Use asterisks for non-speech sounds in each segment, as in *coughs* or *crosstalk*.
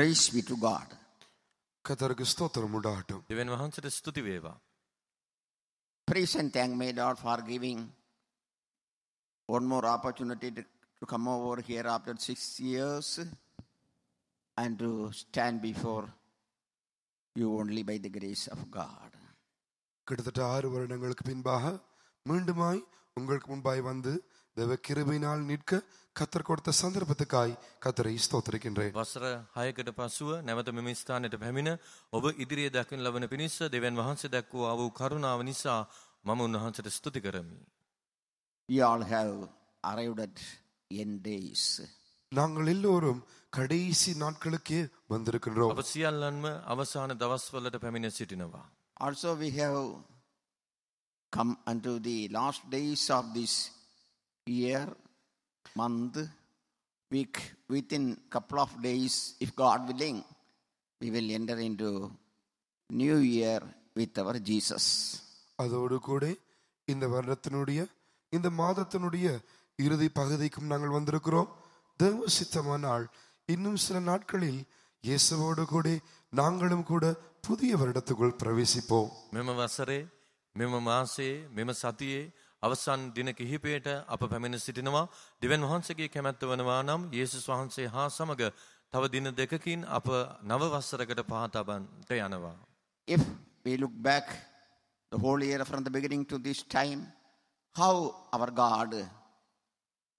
Praise be to God. Praise and thank me, God for giving one more opportunity to, to come over here after six years and to stand before you only by the grace of God. உங்களுக்கு முன்பாய் வந்து தேவ நிற்க කතර කොටත සඳර්පතකයි කතරයි ස්තෝත්‍රකින්රේ. වසර හයකට පසුව නැවත මෙම ස්ථානයට පැමිණ ඔබ ඉදිරියේ දකින ලබන පිණිස දෙවන් වහන්සේ දැක්වූ ආ වූ කරුණාව නිසා මම උන්වහන්සට ස්තුති කරමි. You all have arrived at end days. நாங்கள் எல்லோரும் கடைசி நாட்களுக்கு வந்திருக்கின்றோம் අප සියල්ලන්ම අවසාන දවස්වලට පැමිණ සිටිනවා. Also, we have come unto the last days of this year month, week, within couple of days, if God willing, we will enter into new year with our Jesus. அதோடு கூட இந்த வருடத்தினுடைய இந்த மாதத்தினுடைய இறுதி பகுதிக்கும் நாங்கள் வந்திருக்கிறோம் தேவ சித்தமானால் இன்னும் சில நாட்களில் இயேசுவோடு கூட நாங்களும் கூட புதிய வருடத்துக்குள் பிரவேசிப்போம் மேம வசரே மேம மாசே மேம சதியே අවසන් දින කිහිපයට අප පැමිණ සිටිනවා දෙවන් වහන්සේගේ කැමැත්ත වනවා නම් යේසුස් වහන්සේ හා සමග තව දින දෙකකින් අප නව වසරකට පහතබන්ට යනවා. If we look back the whole year from the beginning to this time, how our God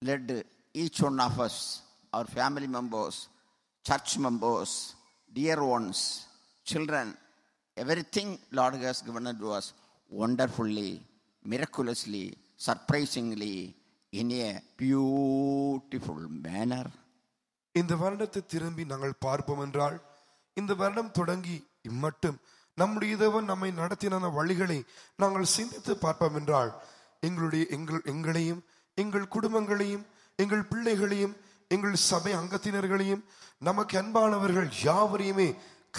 led each one of us, our family members, church members, dear ones, children, everything Lord has given to us wonderfully. Miraculously surprisingly, in beautiful manner இந்த வருடத்தை திரும்பி நாங்கள் பார்ப்போம் என்றால் இந்த வருடம் தொடங்கி இம்மட்டும் நம்முடைய இதவன் நம்மை நடத்தின வழிகளை நாங்கள் சிந்தித்து பார்ப்போம் என்றால் எங்களுடைய எங்கள் எங்களையும் எங்கள் குடும்பங்களையும் எங்கள் பிள்ளைகளையும் எங்கள் சபை அங்கத்தினர்களையும் நமக்கு அன்பானவர்கள் யாவரையுமே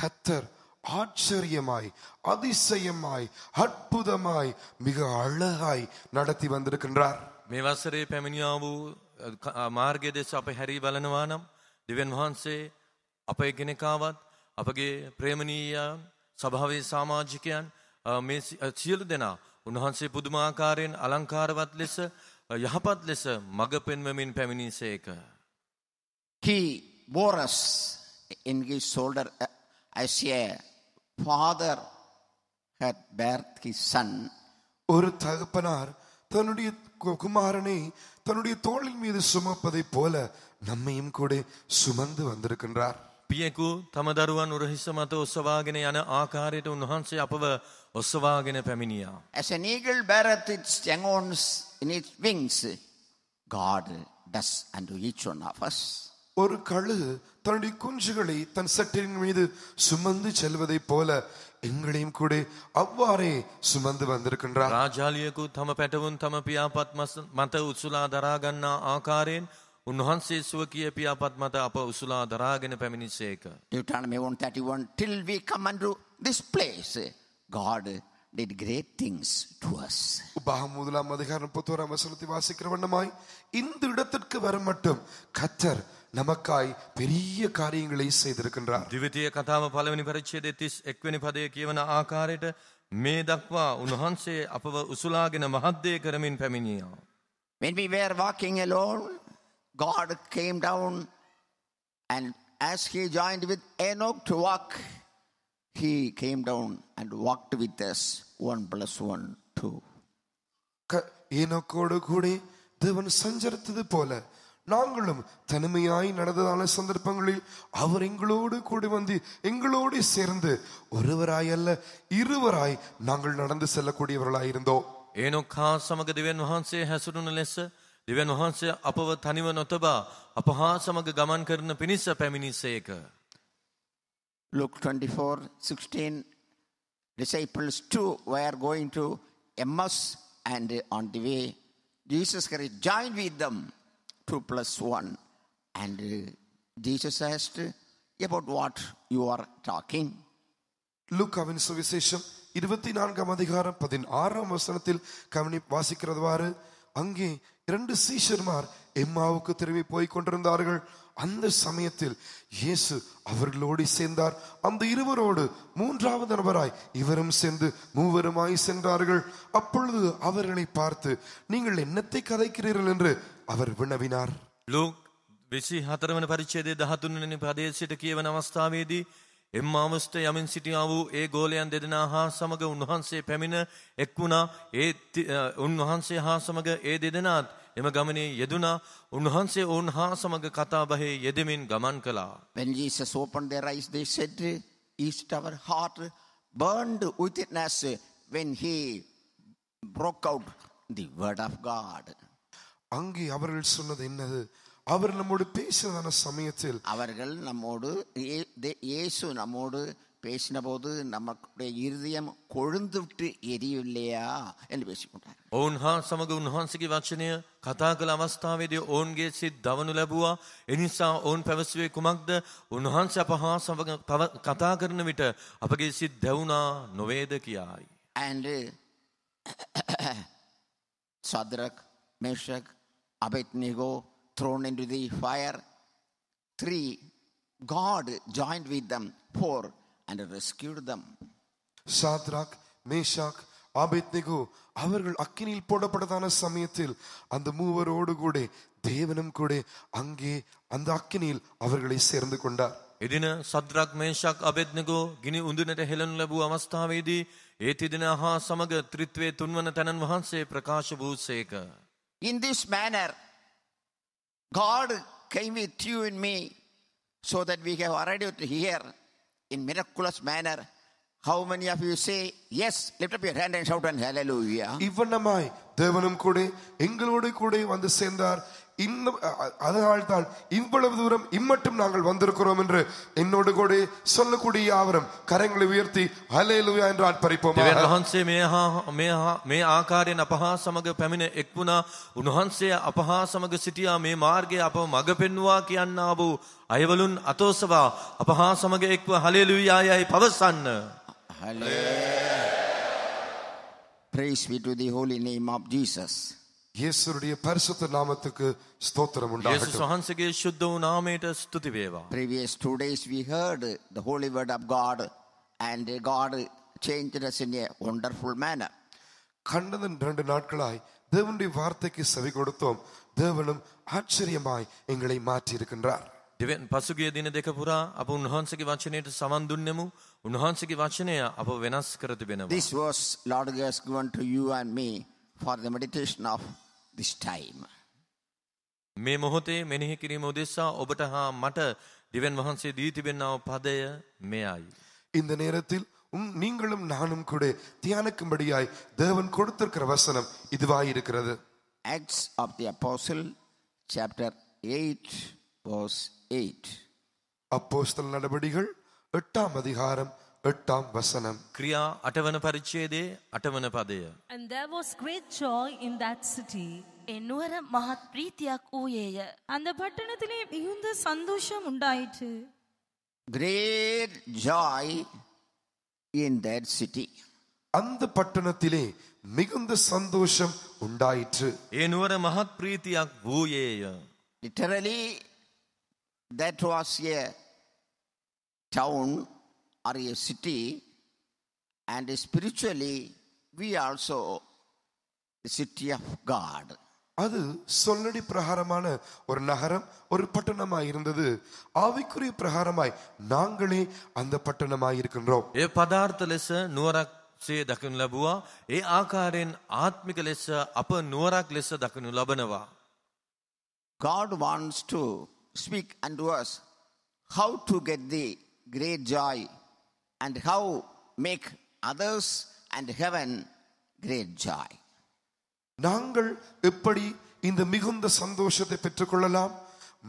கத்தர் ஆச்சரியமாய் அதிசயமாய் அற்புதமாய் மிக அழகாய் நடத்தி வந்திருக்கின்றார் මේ වසරේ පැමිණියා වූ මාර්ගය දෙස අප හැරී බලනවා නම් දෙවන් වහන්සේ අප එකිනෙකාවත් අපගේ ප්‍රේමණීයන් සභාවේ සමාජිකයන් මේ සියලු දෙනා උන්වහන්සේ පුදුමාකාරයෙන් අලංකාරවත් ලෙස යහපත් ලෙස මඟ පෙන්වමින් පැමිණිසේක. He bore us in his shoulder as a father had birthed his son ஒரு தகப்பனார் தன்னுடைய குமாரனை தன்னுடைய தோளின் மீது சுமப்பதை போல நம்மையும் கூட சுமந்து වන්දිරකින්රාர் පියෙකු තම දරුවන් උරහිස මත ඔස්සවාගෙන යන ආකාරයට උන්වහන්සේ අපව ඔස්සවාගෙන පැමිණියා. As an eagle beareth its young ones in its wings, God does unto each one of us. ஒரு கழுகு தன்னுடைய குஞ்சுகளை தன் சட்டின் மீது சுமந்து செல்வதை போல எங்களையும் கூட அவ்வாறே சுமந்து வந்திருக்கின்றார் ராஜாலியகு தம பெட்டவும் தம பியாபத் மத உசுலா தராகன்னா ஆகாரேன் උන්වහන්සේ ස්වකීය පියාපත් මත අප උසුලා දරාගෙන පැමිණි සේක. Deuteronomy 131 till we come unto this place God did great things to us. உபாகம் முதலாம் அதிகாரம் 31 வசனத்தை வாசிக்கிற வண்ணமாய் இந்த இடத்திற்கு வர மட்டும் கத்தர் நமக்காய் பெரிய காரியங்களை செய்திருக்கின்றார் දිවිතිය කතාව පළවෙනි පරිච්ඡේදයේ 31 වෙනි පදයේ කියවන ආකාරයට මේ දක්වා උන්වහන්සේ අපව උසුලාගෙන මහත් දේ කරමින් පැමිණියා. When we were walking alone, God came down and as he joined with Enoch to walk, he came down and walked with us. One plus one, two. ക- ഏനോക്കോട് കൂടി ദേവൻ സഞ്ചരിച്ചത് പോലെ நாங்களும் தனிமையாய் நடந்ததான சந்தர்ப்பங்களில் அவர் எங்களோடு கூட வந்து எங்களோடு சேர்ந்து ஒருவராய் அல்ல இருவராய் நாங்கள் நடந்து செல்லக்கூடியவர்களாய் இருந்தோம் ඒනොක්හා සමග දෙවන් වහන්සේ හැසුරුණු ලෙස දෙවන් වහන්සේ අපව තනිව නොතබා අප හා සමග ගමන් කරන පිණිස පැමිණිස්සේක. Luke 24, 16, disciples too were going to Emmaus and on the way Jesus Christ joined with them 2 plus 1. And uh, Jesus asked, About what you are talking? லூக்காவின் சுவிசேஷம் இருபத்தி நான்காம் அதிகாரம் பதினாறாம் வசனத்தில் கவனி வாசிக்கிறதுவாறு அங்கே இரண்டு சீஷர்மார் எம்மாவுக்கு திரும்பி போய் கொண்டிருந்தார்கள் அந்த சமயத்தில் இயேசு அவர்களோடு சேர்ந்தார் அந்த இருவரோடு மூன்றாவது நபராய் இவரும் சேர்ந்து மூவருமாய் சென்றார்கள் அப்பொழுது அவர்களை பார்த்து நீங்கள் என்னத்தை கதைக்கிறீர்கள் என்று அவர் வினவினார் ලූක් විසි හතරවන පරිච්චේදේ දහතුන්නනි ප්‍රදේශයට කියවන අවස්ථාවේදී එම් අවස්ථ යමින් සිටියා වූ ඒ ගෝලයන් දෙදෙනා හා සමඟ උන්වහන්සේ පැමිණ එක් වුණා ඒ උන්වහන්සේ හා සමඟ ඒ දෙදෙනාත් එම ගමනේ යෙදුනා උන්වහන්සේ ඔවුන් හා සමඟ කතාබහේ යෙදමින් ගමන් කළා. When Jesus opened their eyes, they said, Is our heart burned witness when he broke out the word of God. அங்கே அவர்கள் சொன்னது என்னது அவர் நம்மோடு பேசினதான சமயத்தில் அவர்கள் நம்மோடு இயேசு நம்மோடு பேசின போது நம்மளுடைய இருதயம் கொழுந்துவிட்டு எரியவில்லையா என்று பேசிக்கொண்டார் ඔවුන් හා සමඟ උන්වහන්සගේ වචනය කතා කළ අවස්ථාවේදී ඔවුන්ගේ සිත් දවනු ලැබුවා එනිසා ඔවුන් පැවසුවේ කුමක්ද උන්වහන්ස අප හා සමඟ කතා කරන විට අපගේ සිත් දැවුණා නොවේද කියායි. And Shadrach Meshach Abednego thrown into the fire. Three, God joined with them. Four, and rescued them. Shadrach Meshach Abednego அவர்கள் அக்கினியில் போடப்பட்டதான சமயத்தில் அந்த மூவரோடு கூட தேவனும் கூட அங்கே அந்த அக்கினியில் அவர்களை சேர்ந்து கொண்டார் එදින සද්‍රක් මේෂක් අබෙද්නකෝ ගිනි උඳුනට හෙළනු ලැබූ අවස්ථාවේදී ඒ තිදෙන හා සමග ත්‍රිත්වයේ තුන්වන තැනන් වහන්සේ ප්‍රකාශ වූ සේක. In this manner, God came with you and me so that we have arrived here in miraculous manner. How many of you say, Yes, lift up your hand and shout and hallelujah. இந்த அதனால்தான் இவ்வளவு தூரம் இம்மட்டும் நாங்கள் வந்திருக்கிறோம் என்று என்னோடு கூட சொல்லக்கூடிய ஆவரம் கரங்களை உயர்த்தி ஹலேலுயா என்று ஆட்பரிப்போம் වහන්සේ මේ හා මේ හා මේ ආකාරයෙන් අප හා සමග පැමිණ එක් වුණා උන්වහන්සේ අප හා සමග සිටියා මේ මාර්ගය අප මඟ පෙන්වුවා කියන්නා වූ අයවලුන් අතෝසවා අප හා සමග එක්ව හලේලුයා යයි පවසන්න Hallelujah. Praise be to the holy name of Jesus. இயேசுடைய பரிசுத்த நாமத்துக்கு ஸ்தோத்திரம் உண்டாகட்டும் இயேசு වහන්සේගේ ශුද්ධ වූ නාමයට ස්තුති වේවා Previous two days we heard the holy word of God and God changed us in a wonderful manner கண்டதன் ரெண்டு நாட்களாய் தேவனுடைய வார்த்தைக்கு செவி கொடுத்தோம் தேவனும் ஆச்சரியமாய் எங்களை மாற்றி இருக்கின்றார் දෙවන් පසුගිය දින දෙක පුරා අප උන්වහන්සේගේ වචනයට සවන් දුන්නෙමු. උන්වහන්සේගේ වචනය අප වෙනස් කර තිබෙනවා. This was Lord has given to you and me for the meditation of this time. මේ මොහොතේ මෙනෙහි කිරීම උදෙසා ඔබට හා මට දිවෙන් වහන්සේ දී තිබෙනා පදය මෙයයි. இந்த நேரத்தில் நீங்களும் நானும் கூட தியானிக்கும்படியாய் தேவன் கொடுத்திருக்கிற வசனம் இதுவாய் இருக்கிறது Acts of the Apostle chapter 8 verse 8 அப்போஸ்தல் நடபடிகள் எட்டாம் அதிகாரம் எட்டாம் வசனம் கிரியா அட்டவன பரிச்சேதே அட்டவன පදය And there was great joy in that city එනුවර மகத் ප්‍රීතියක් ஊயேய அந்த பட்டணத்திலே மிகுந்த சந்தோஷம் உண்டாயிற்று great joy in that city அந்த பட்டணத்திலே மிகுந்த சந்தோஷம் உண்டாயிற்று එනුවර மகத் ප්‍රීතියක් ஊயேய literally that was a town are a city and spiritually we also city of God அது சொல்லடி பிரகாரமான ஒரு நகரம் ஒரு பட்டணமாய் இருந்தது ஆவிக்குரிய பிரகாரமாய் நாங்களே அந்த பட்டணமாய் இருக்கின்றோம் ஏ பதார்த்த லெச நூறாக சே தக்கன் லபுவா ஏ ஆகாரின் ஆத்மிக லெச அப்ப நூறாக லெச தக்கன் லபனவா God wants to speak and was how to get the great joy and how make others and heaven great joy. நாங்கள் எப்படி இந்த மிகுந்த சந்தோஷத்தை பெற்றுக்கொள்ளலாம்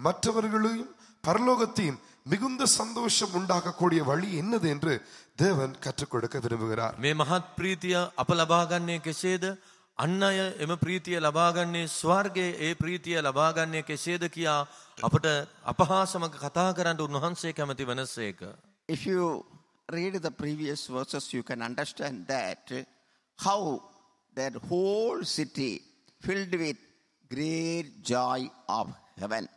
மற்றவர்களையும் பரலோகத்தையும் மிகுந்த சந்தோஷம் உண்டாக்கக்கூடிய வழி என்னது என்று தேவன் கற்றுக் கொடுக்க விரும்புகிறார் මේ මහත් ප්‍රීතිය අප ලබාගන්නේ කෙසේද අන් අය එම ප්‍රීතිය ලබාගන්නේ ස්වර්ගයේ ඒ ප්‍රීතිය ලබාගන්නේ කෙසේද කියා අපට අපහාසමක කතා කරන්න උන්වහන්සේ කැමති read the previous verses, you can understand that how that whole city filled with great joy of heaven.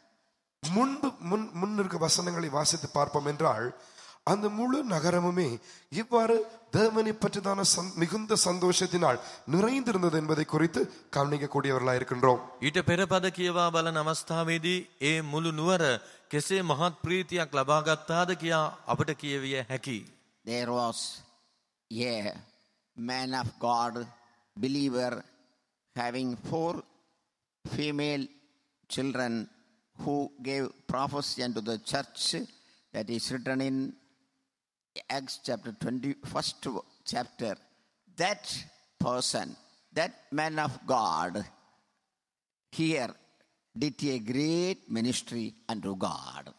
முன்பு முன் முன் இருக்க வசனங்களை வாசித்து பார்ப்போம் என்றால் அந்த முழு நகரமுமே இவ்வாறு தேவனை பற்றிதான மிகுந்த சந்தோஷத்தினால் நிறைந்திருந்தது என்பதை குறித்து கவனிக்கக்கூடியவர்களாக இருக்கின்றோம் ඊට පෙර පද කියවා බලන අවස්ථාවේදී ඒ මුළු නුවර කෙසේ මහත් ප්‍රීතියක් ලබා ගත්තාද කියා අපට කියවිය හැකියි there was a man of God, believer, having four female children who gave prophecy unto the church that is written in Acts chapter twenty-first chapter. That person, that man of God, here did a great ministry unto God.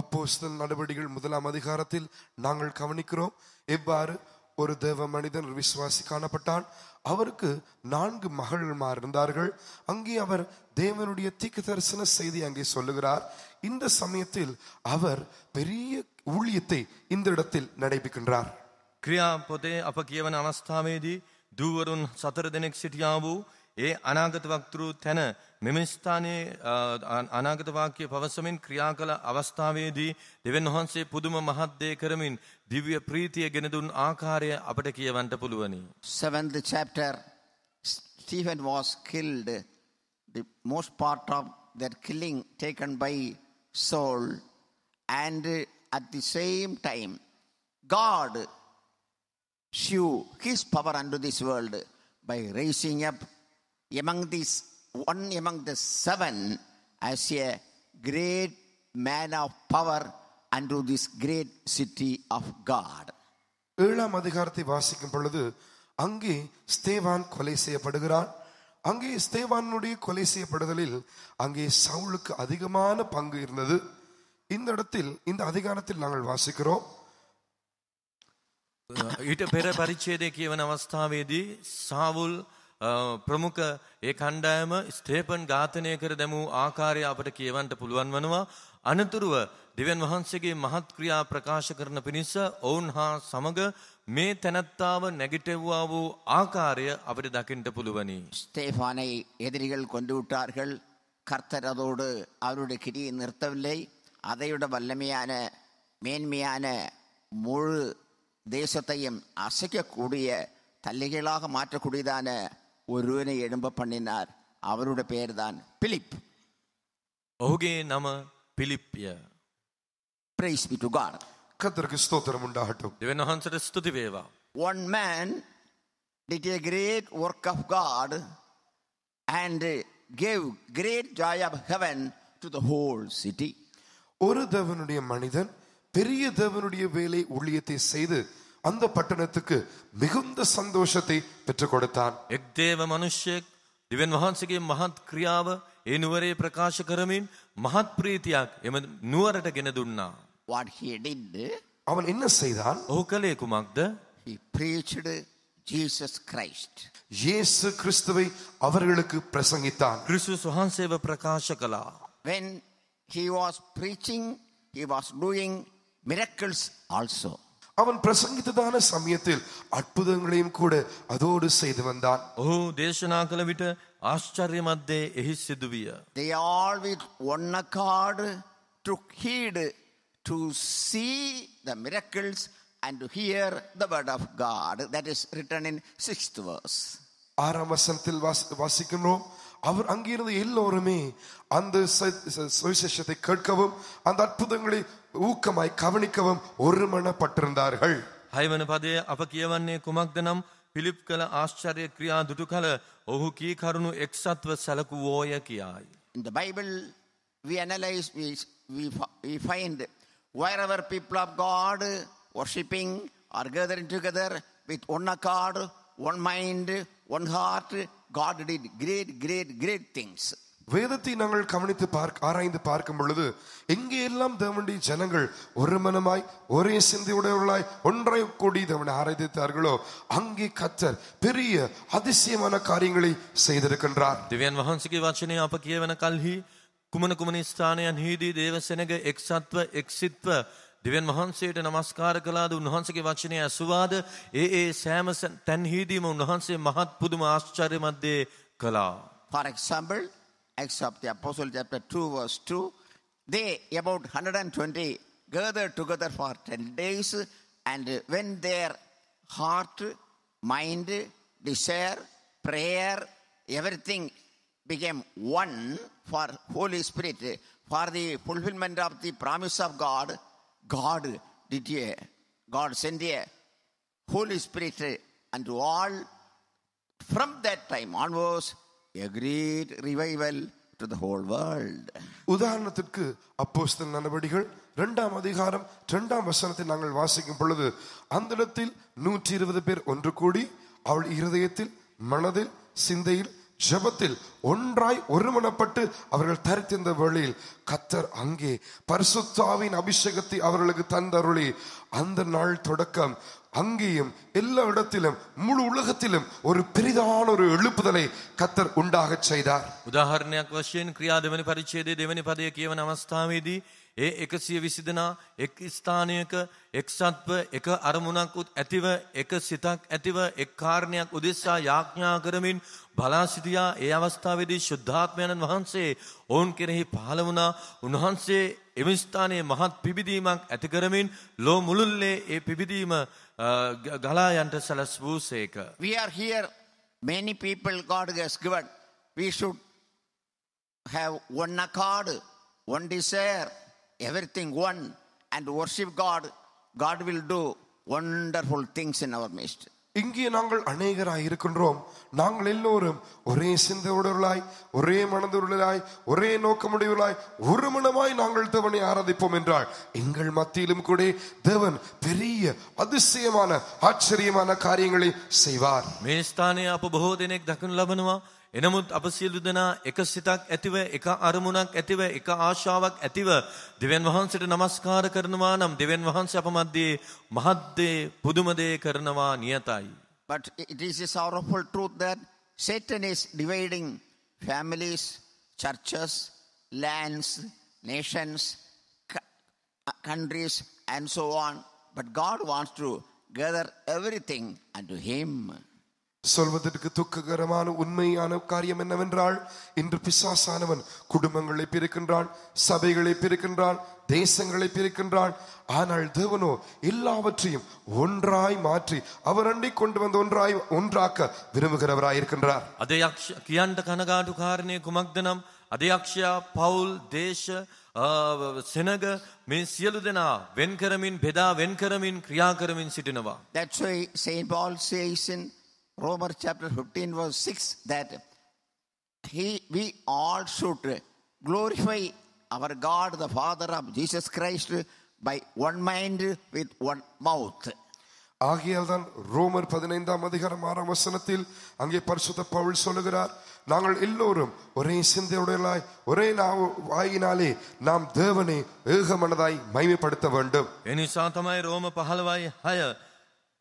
அப்போஸ்தல் நடவடிக்கைகள் முதலாம் அதிகாரத்தில் நாங்கள் கவனிக்கிறோம் எவ்வாறு ஒரு தேவ மனிதன் விசுவாசி காணப்பட்டான் அவருக்கு நான்கு மகள்மார் இருந்தார்கள் அங்கே அவர் தேவனுடைய தீக்கு தரிசன செய்தி அங்கே சொல்லுகிறார் இந்த சமயத்தில் அவர் பெரிய ஊழியத்தை இந்த இடத்தில் நடைபெறுகின்றார் கிரியா போதே අප කියවන தூவருன் දූවරුන් සතර சிட்டியாவு ஏ அநாகத் ඒ தென මෙම ස්ථානයේ අනාගත වාක්‍ය පවසමින් ක්‍රියා කළ අවස්ථාවේදී දෙවන් වහන්සේ පුදුම මහත් දේ කරමින් දිව්‍ය ප්‍රීතිය ගෙන දුන් ආකාරය අපට කියවන්න පුළුවනි. 7th chapter Stephen was killed the most part of that killing taken by Saul and at the same time God show his power unto this world by raising up among these one among the seven as a great man of power unto this great city of God. ஏழாம் அதிகாரத்தை வாசிக்கும் பொழுது அங்கே ஸ்தேவான் கொலை செய்யப்படுகிறான் அங்கே ஸ்தேவானுடைய கொலை செய்யப்படுதலில் அங்கே சவுளுக்கு அதிகமான பங்கு இருந்தது இந்த இடத்தில் இந்த அதிகாரத்தில் நாங்கள் வாசிக்கிறோம் ඊට பெற පරිච්ඡේදය කියවන அவஸ்தாவேதி සාවුල් ප්‍රමුඛ ඒ කණ්ඩායම ස්ටේපන් ඝාතනය කර දැමූ ආකාරය අපට කියවන්න පුළුවන් වනවා. අනතුරුව දෙවියන් වහන්සේගේ මහත් ක්‍රියා ප්‍රකාශ කරන පිණිස ඔවුන් හා සමග මේ තැනත්තාව නැගිටවුවා වූ ආකාරය අපට දකින්න පුළුවනි. ஸ்டேஃபானை எதிரிகள் கொண்டு விட்டார்கள் கர்த்தர் அதோடு அவருடைய கிரியை நிறுத்தவில்லை அதைவிட வல்லமையான மேன்மையான முழு தேசத்தையும் அசைக்கக்கூடிய தல்லிகளாக மாற்றக்கூடியதான ஒருவனை எழும்ப பண்ணினார் அவருடைய பெயர் தான் பிலிப் ඔහුගේ නම පිලිප්ය Praise be to God. கர்த்தருக்கு ஸ்தோத்திரம் உண்டாகட்டும் දෙවන් වහන්සට ස්තුති වේවා. One man did a great work of God and gave great joy of heaven to the whole city. ஒரு தேவனுடைய மனிதன் பெரிய தேவனுடைய வேலை ஊழியத்தை செய்து அந்த பட்டணத்துக்கு மிகுந்த சந்தோஷத்தை பெற்றுக் கொடுத்தான் එක්දේව මනුෂ්‍යයෙක් දෙවන් වහන්සගේ මහත් ක්‍රියාව ඒ නුවරේ ප්‍රකාශ කරමින් මහත් ප්‍රීතියක් එම නුවරට ගෙන දුන්නා. What he did, அவன் என்ன செய்தான் ඔහු කළේ කුමක්ද he preached Jesus Christ. இயேசு கிறிஸ்துவை அவர்களுக்கு பிரசங்கித்தான் කිරිසුස් වහන්සේව ප්‍රකාශ කළා. When he was preaching, he was doing miracles also. അവൻ പ്രസംഗിച്ചതാണ് സമയത്തിൽ അത്ഭുതങ്ങളെയും കൂടെ അതോട് ചെയ്തു വന്നാൽ ഓ ദേശനാക്കല വിട്ട് ആശ്ചര്യ മധ്യേ എഹി സിദുവിയ they always wanted to heed to see the miracles and to hear the word of God that is written in sixth verse ആറാം വസനത്തിൽ വാസിക്കുന്നു அவர் அங்கிருந்த எல்லோருமே அந்த சுவிசேஷத்தை கேட்கவும் அந்த அற்புதங்களை ஊக்கமாய் கவனிக்கவும் ஒருமனப்பட்டிருந்தார்கள் හයවන පදය අප කියවන්නේ කුමක්ද නම් පිළිප් කළ ආශ්චර්ය ක්‍රියා දුටු කල ඔහු කී කරුණු එක්සත්ව සැලකුවෝය කියායි. In the Bible we analyze we, we, we find wherever people of God worshipping are gathering together with one accord one mind one heart God did great great great things வேதத்தை நாங்கள் கவனித்து பார்க்க ஆராய்ந்து பார்க்கும் பொழுது எங்கே எல்லாம் தேவனுடைய ஜனங்கள் ஒரு மனமாய் ஒரே சிந்தையுடையவர்களாய் ஒன்றை கூடி தேவனை ஆராய்ந்தார்களோ அங்கே கத்தர் பெரிய அதிசயமான காரியங்களை செய்திருக்கின்றார் திவ்யான் மகன்சிக்கு வாசனை அப்ப கேவன கல்வி குமன குமனி ஸ்தான அநீதி தேவசனக எக்ஸத்வ எக்ஸித்வ දෙවන් වහන්සේට නමස්කාර කලාද උන්වහන්සේගේ වචනය ඇසුවාද ඒ ඒ සෑම තැන්හිදීම උන්වහන්සේ මහත් පුදුම ආශ්චර්යමත් දේ කලා. For example, Acts of the Apostle chapter 2 verse 2, they about 120 gathered together for 10 days and when their heart, mind, desire, prayer, everything became one for Holy Spirit for the fulfillment of the promise of God God did a, God sent a Holy Spirit and to all. From that time onwards, a great revival to the whole world. உதாரணத்திற்கு அப்போஸ்தல் நடவடிகள் இரண்டாம் அதிகாரம் இரண்டாம் வசனத்தை நாங்கள் வாசிக்கும் பொழுது அந்த இடத்தில் நூற்றி இருபது பேர் ஒன்று கூடி அவள் இருதயத்தில் மனதில் சிந்தையில் ஜபத்தில் ஒன்றாய் ஒருமனப்பட்டு அவர்கள் தரித்திருந்த வழியில் கத்தர் அங்கே பரிசுத்தாவின் அபிஷேகத்தை அவர்களுக்கு தந்தருளி அந்த நாள் தொடக்கம் அங்கேயும் எல்லா இடத்திலும் முழு உலகத்திலும் ஒரு பெரிதான ஒரு எழுப்புதலை කතර උණ්ඩාගත් செய்தார் උදාහරණයක් වශයෙන් ක්‍රියා දෙවැනි පරිච්ඡේදයේ දෙවැනි පදයේ කියවන ඒ 120 දෙනා එක් ස්ථානයක එක්සත්ව එක අරමුණක් ඇතිව එක සිතක් ඇතිව එක් කාරණයක් උදෙසා යාඥා කරමින් බලා සිටියා ඒ අවස්ථාවේදී සුද්ධාත්මයන්න් වහන්සේ ඔවුන් කෙරෙහි පහළ වුණා උන්වහන්සේ එම ස්ථානයේ මහත් පිබිදීමක් ඇති කරමින් ලෝ මුළුල්ලේ ඒ පිබිදීම ගලා යන්ට සැලස් වූසේක we are here many people god has given we should have one accord one desire everything one and worship God God will do wonderful things in அவர் midst. இங்கே நாங்கள் அநேகராக இருக்கின்றோம் நாங்கள் எல்லோரும் ஒரே சிந்தையுடலாய் ஒரே மனதுடலாய் ஒரே நோக்கமுடையவர்களாய் ஒரு மனமாய் நாங்கள் தேவனை ஆராதிப்போம் என்றால் எங்கள் மத்தியிலும் கூட தேவன் பெரிய அதிசயமான ஆச்சரியமான காரியங்களை செய்வார் மேஸ்தானே அப்போ பகோ தினேக் தக்குன் එනමුත් අප සියලු දෙනා එක සිතක් ඇතිව එක අරමුණක් ඇතිව එක ආශාවක් ඇතිව දෙවියන් වහන්සේට নমස්කාර කරනවා නම් දෙවියන් වහන්සේ අප මැද්දේ මහත් දේ පුදුම දේ කරනවා නියතයි. But it is a sorrowful truth that Satan is dividing families, churches, lands, nations, uh, countries and so on. But God wants to gather everything unto him. சொல்வதற்கு துக்ககரமான உண்மையான காரியம் என்னவென்றால் இன்று பிசாசானவன் குடும்பங்களை பிரிக்கின்றான் சபைகளை பிரிக்கின்றான் தேசங்களை பிரிக்கின்றான் ஆனால் தேவனோ எல்லாவற்றையும் ஒன்றாய் மாற்றி அவர் அண்டி கொண்டு வந்து ஒன்றாய் ஒன்றாக்க விரும்புகிறவராய் இருக்கின்றார் அதே கியாண்ட கனகாடு காரணே குமக்தனம் அதே அக்ஷயா பவுல் தேச செனக மீன் சியலுதனா வெண்கரமின் பெதா வெண்கரமின் கிரியாகரமின் சிட்டினவா That's why St. Paul says in Romans chapter 15, verse 6, that he, we all should glorify our God, the Father of Jesus Christ, by one mind with one mouth. ஆகியால்தான் ரோமர் பதினைந்தாம் அதிகாரம் ஆறாம் வசனத்தில் அங்கே பரிசுத்த பவுல் சொல்லுகிறார் நாங்கள் எல்லோரும் ஒரே சிந்தையுடையலாய் ஒரே வாயினாலே நாம் தேவனை ஏகமனதாய் மகிமைப்படுத்த வேண்டும் இனி சாந்தமாய் ரோம பகலவாய் ஹய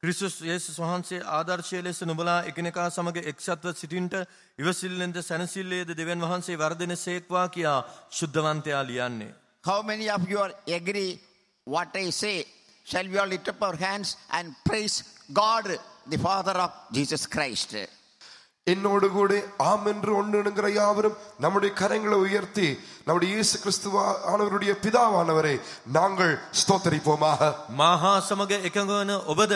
ක්‍රිස්තුස් යේසුස් වහන්සේ ආදර්ශය ලෙස නුඹලා එකිනෙකා සමග එක්සත්ව සිටින්ට ඉවසිල්ලෙන්ද සැනසිල්ලේද දෙවන් වහන්සේ වර්ධන සේක්වා කියා ශුද්ධවන්තයා ලියන්නේ. How many of you are agree what I say? Shall we all lift up our hands and praise God, the Father of Jesus Christ? എന്നോട് കൂടെ ആം എന്ന് ഒന്നിണുങ്ങിற யாவரும் நம்முடைய கரங்களை உயர்த்தி நம்முடைய இயேசு கிறிஸ்துவ ஆனவருடைய பிதாவானவரை நாங்கள் ஸ்தோத்தரிப்போமாக மகா சமக ஏகங்கன ஒபத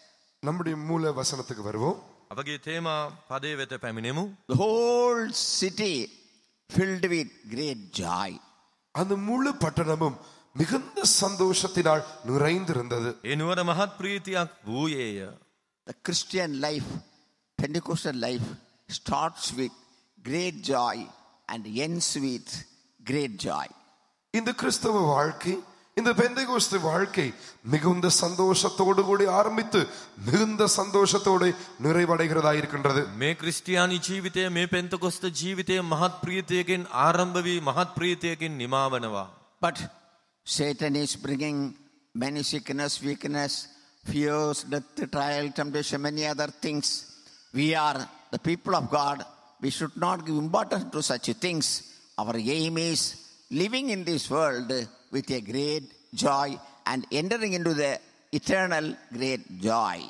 நம்முடைய மூல வசனத்துக்கு வருவோம் அவகே தேமா பதே வெத்த the whole city filled with great joy அந்த முழு பட்டணமும் மிகுந்த சந்தோஷத்தினால் நிறைந்திருந்தது என்னோட மகத் பிரீத்தியா பூயேய Christian life Pentecostal life starts with great joy and ends with great joy இந்த கிறிஸ்தவ வாழ்க்கை இந்த பெந்தைகோஸ்து வாழ்க்கை மிகுந்த சந்தோஷத்தோடு கூட ஆரம்பித்து மிகுந்த சந்தோஷத்தோடு நிறைவடைகிறதா இருக்கின்றது மே கிறிஸ்டியானி ஜீவிதே மே பெந்தகோஸ்த ஜீவிதே மகத் பிரியத்தேகின் ஆரம்பவி மகத் பிரியத்தேகின் நிமாவனவா but Satan is bringing many sickness, weakness, fears, death, trial, temptation, many other things. We are the people of God. We should not give importance to such things. Our aim is living in this world with a great joy and entering into the eternal great joy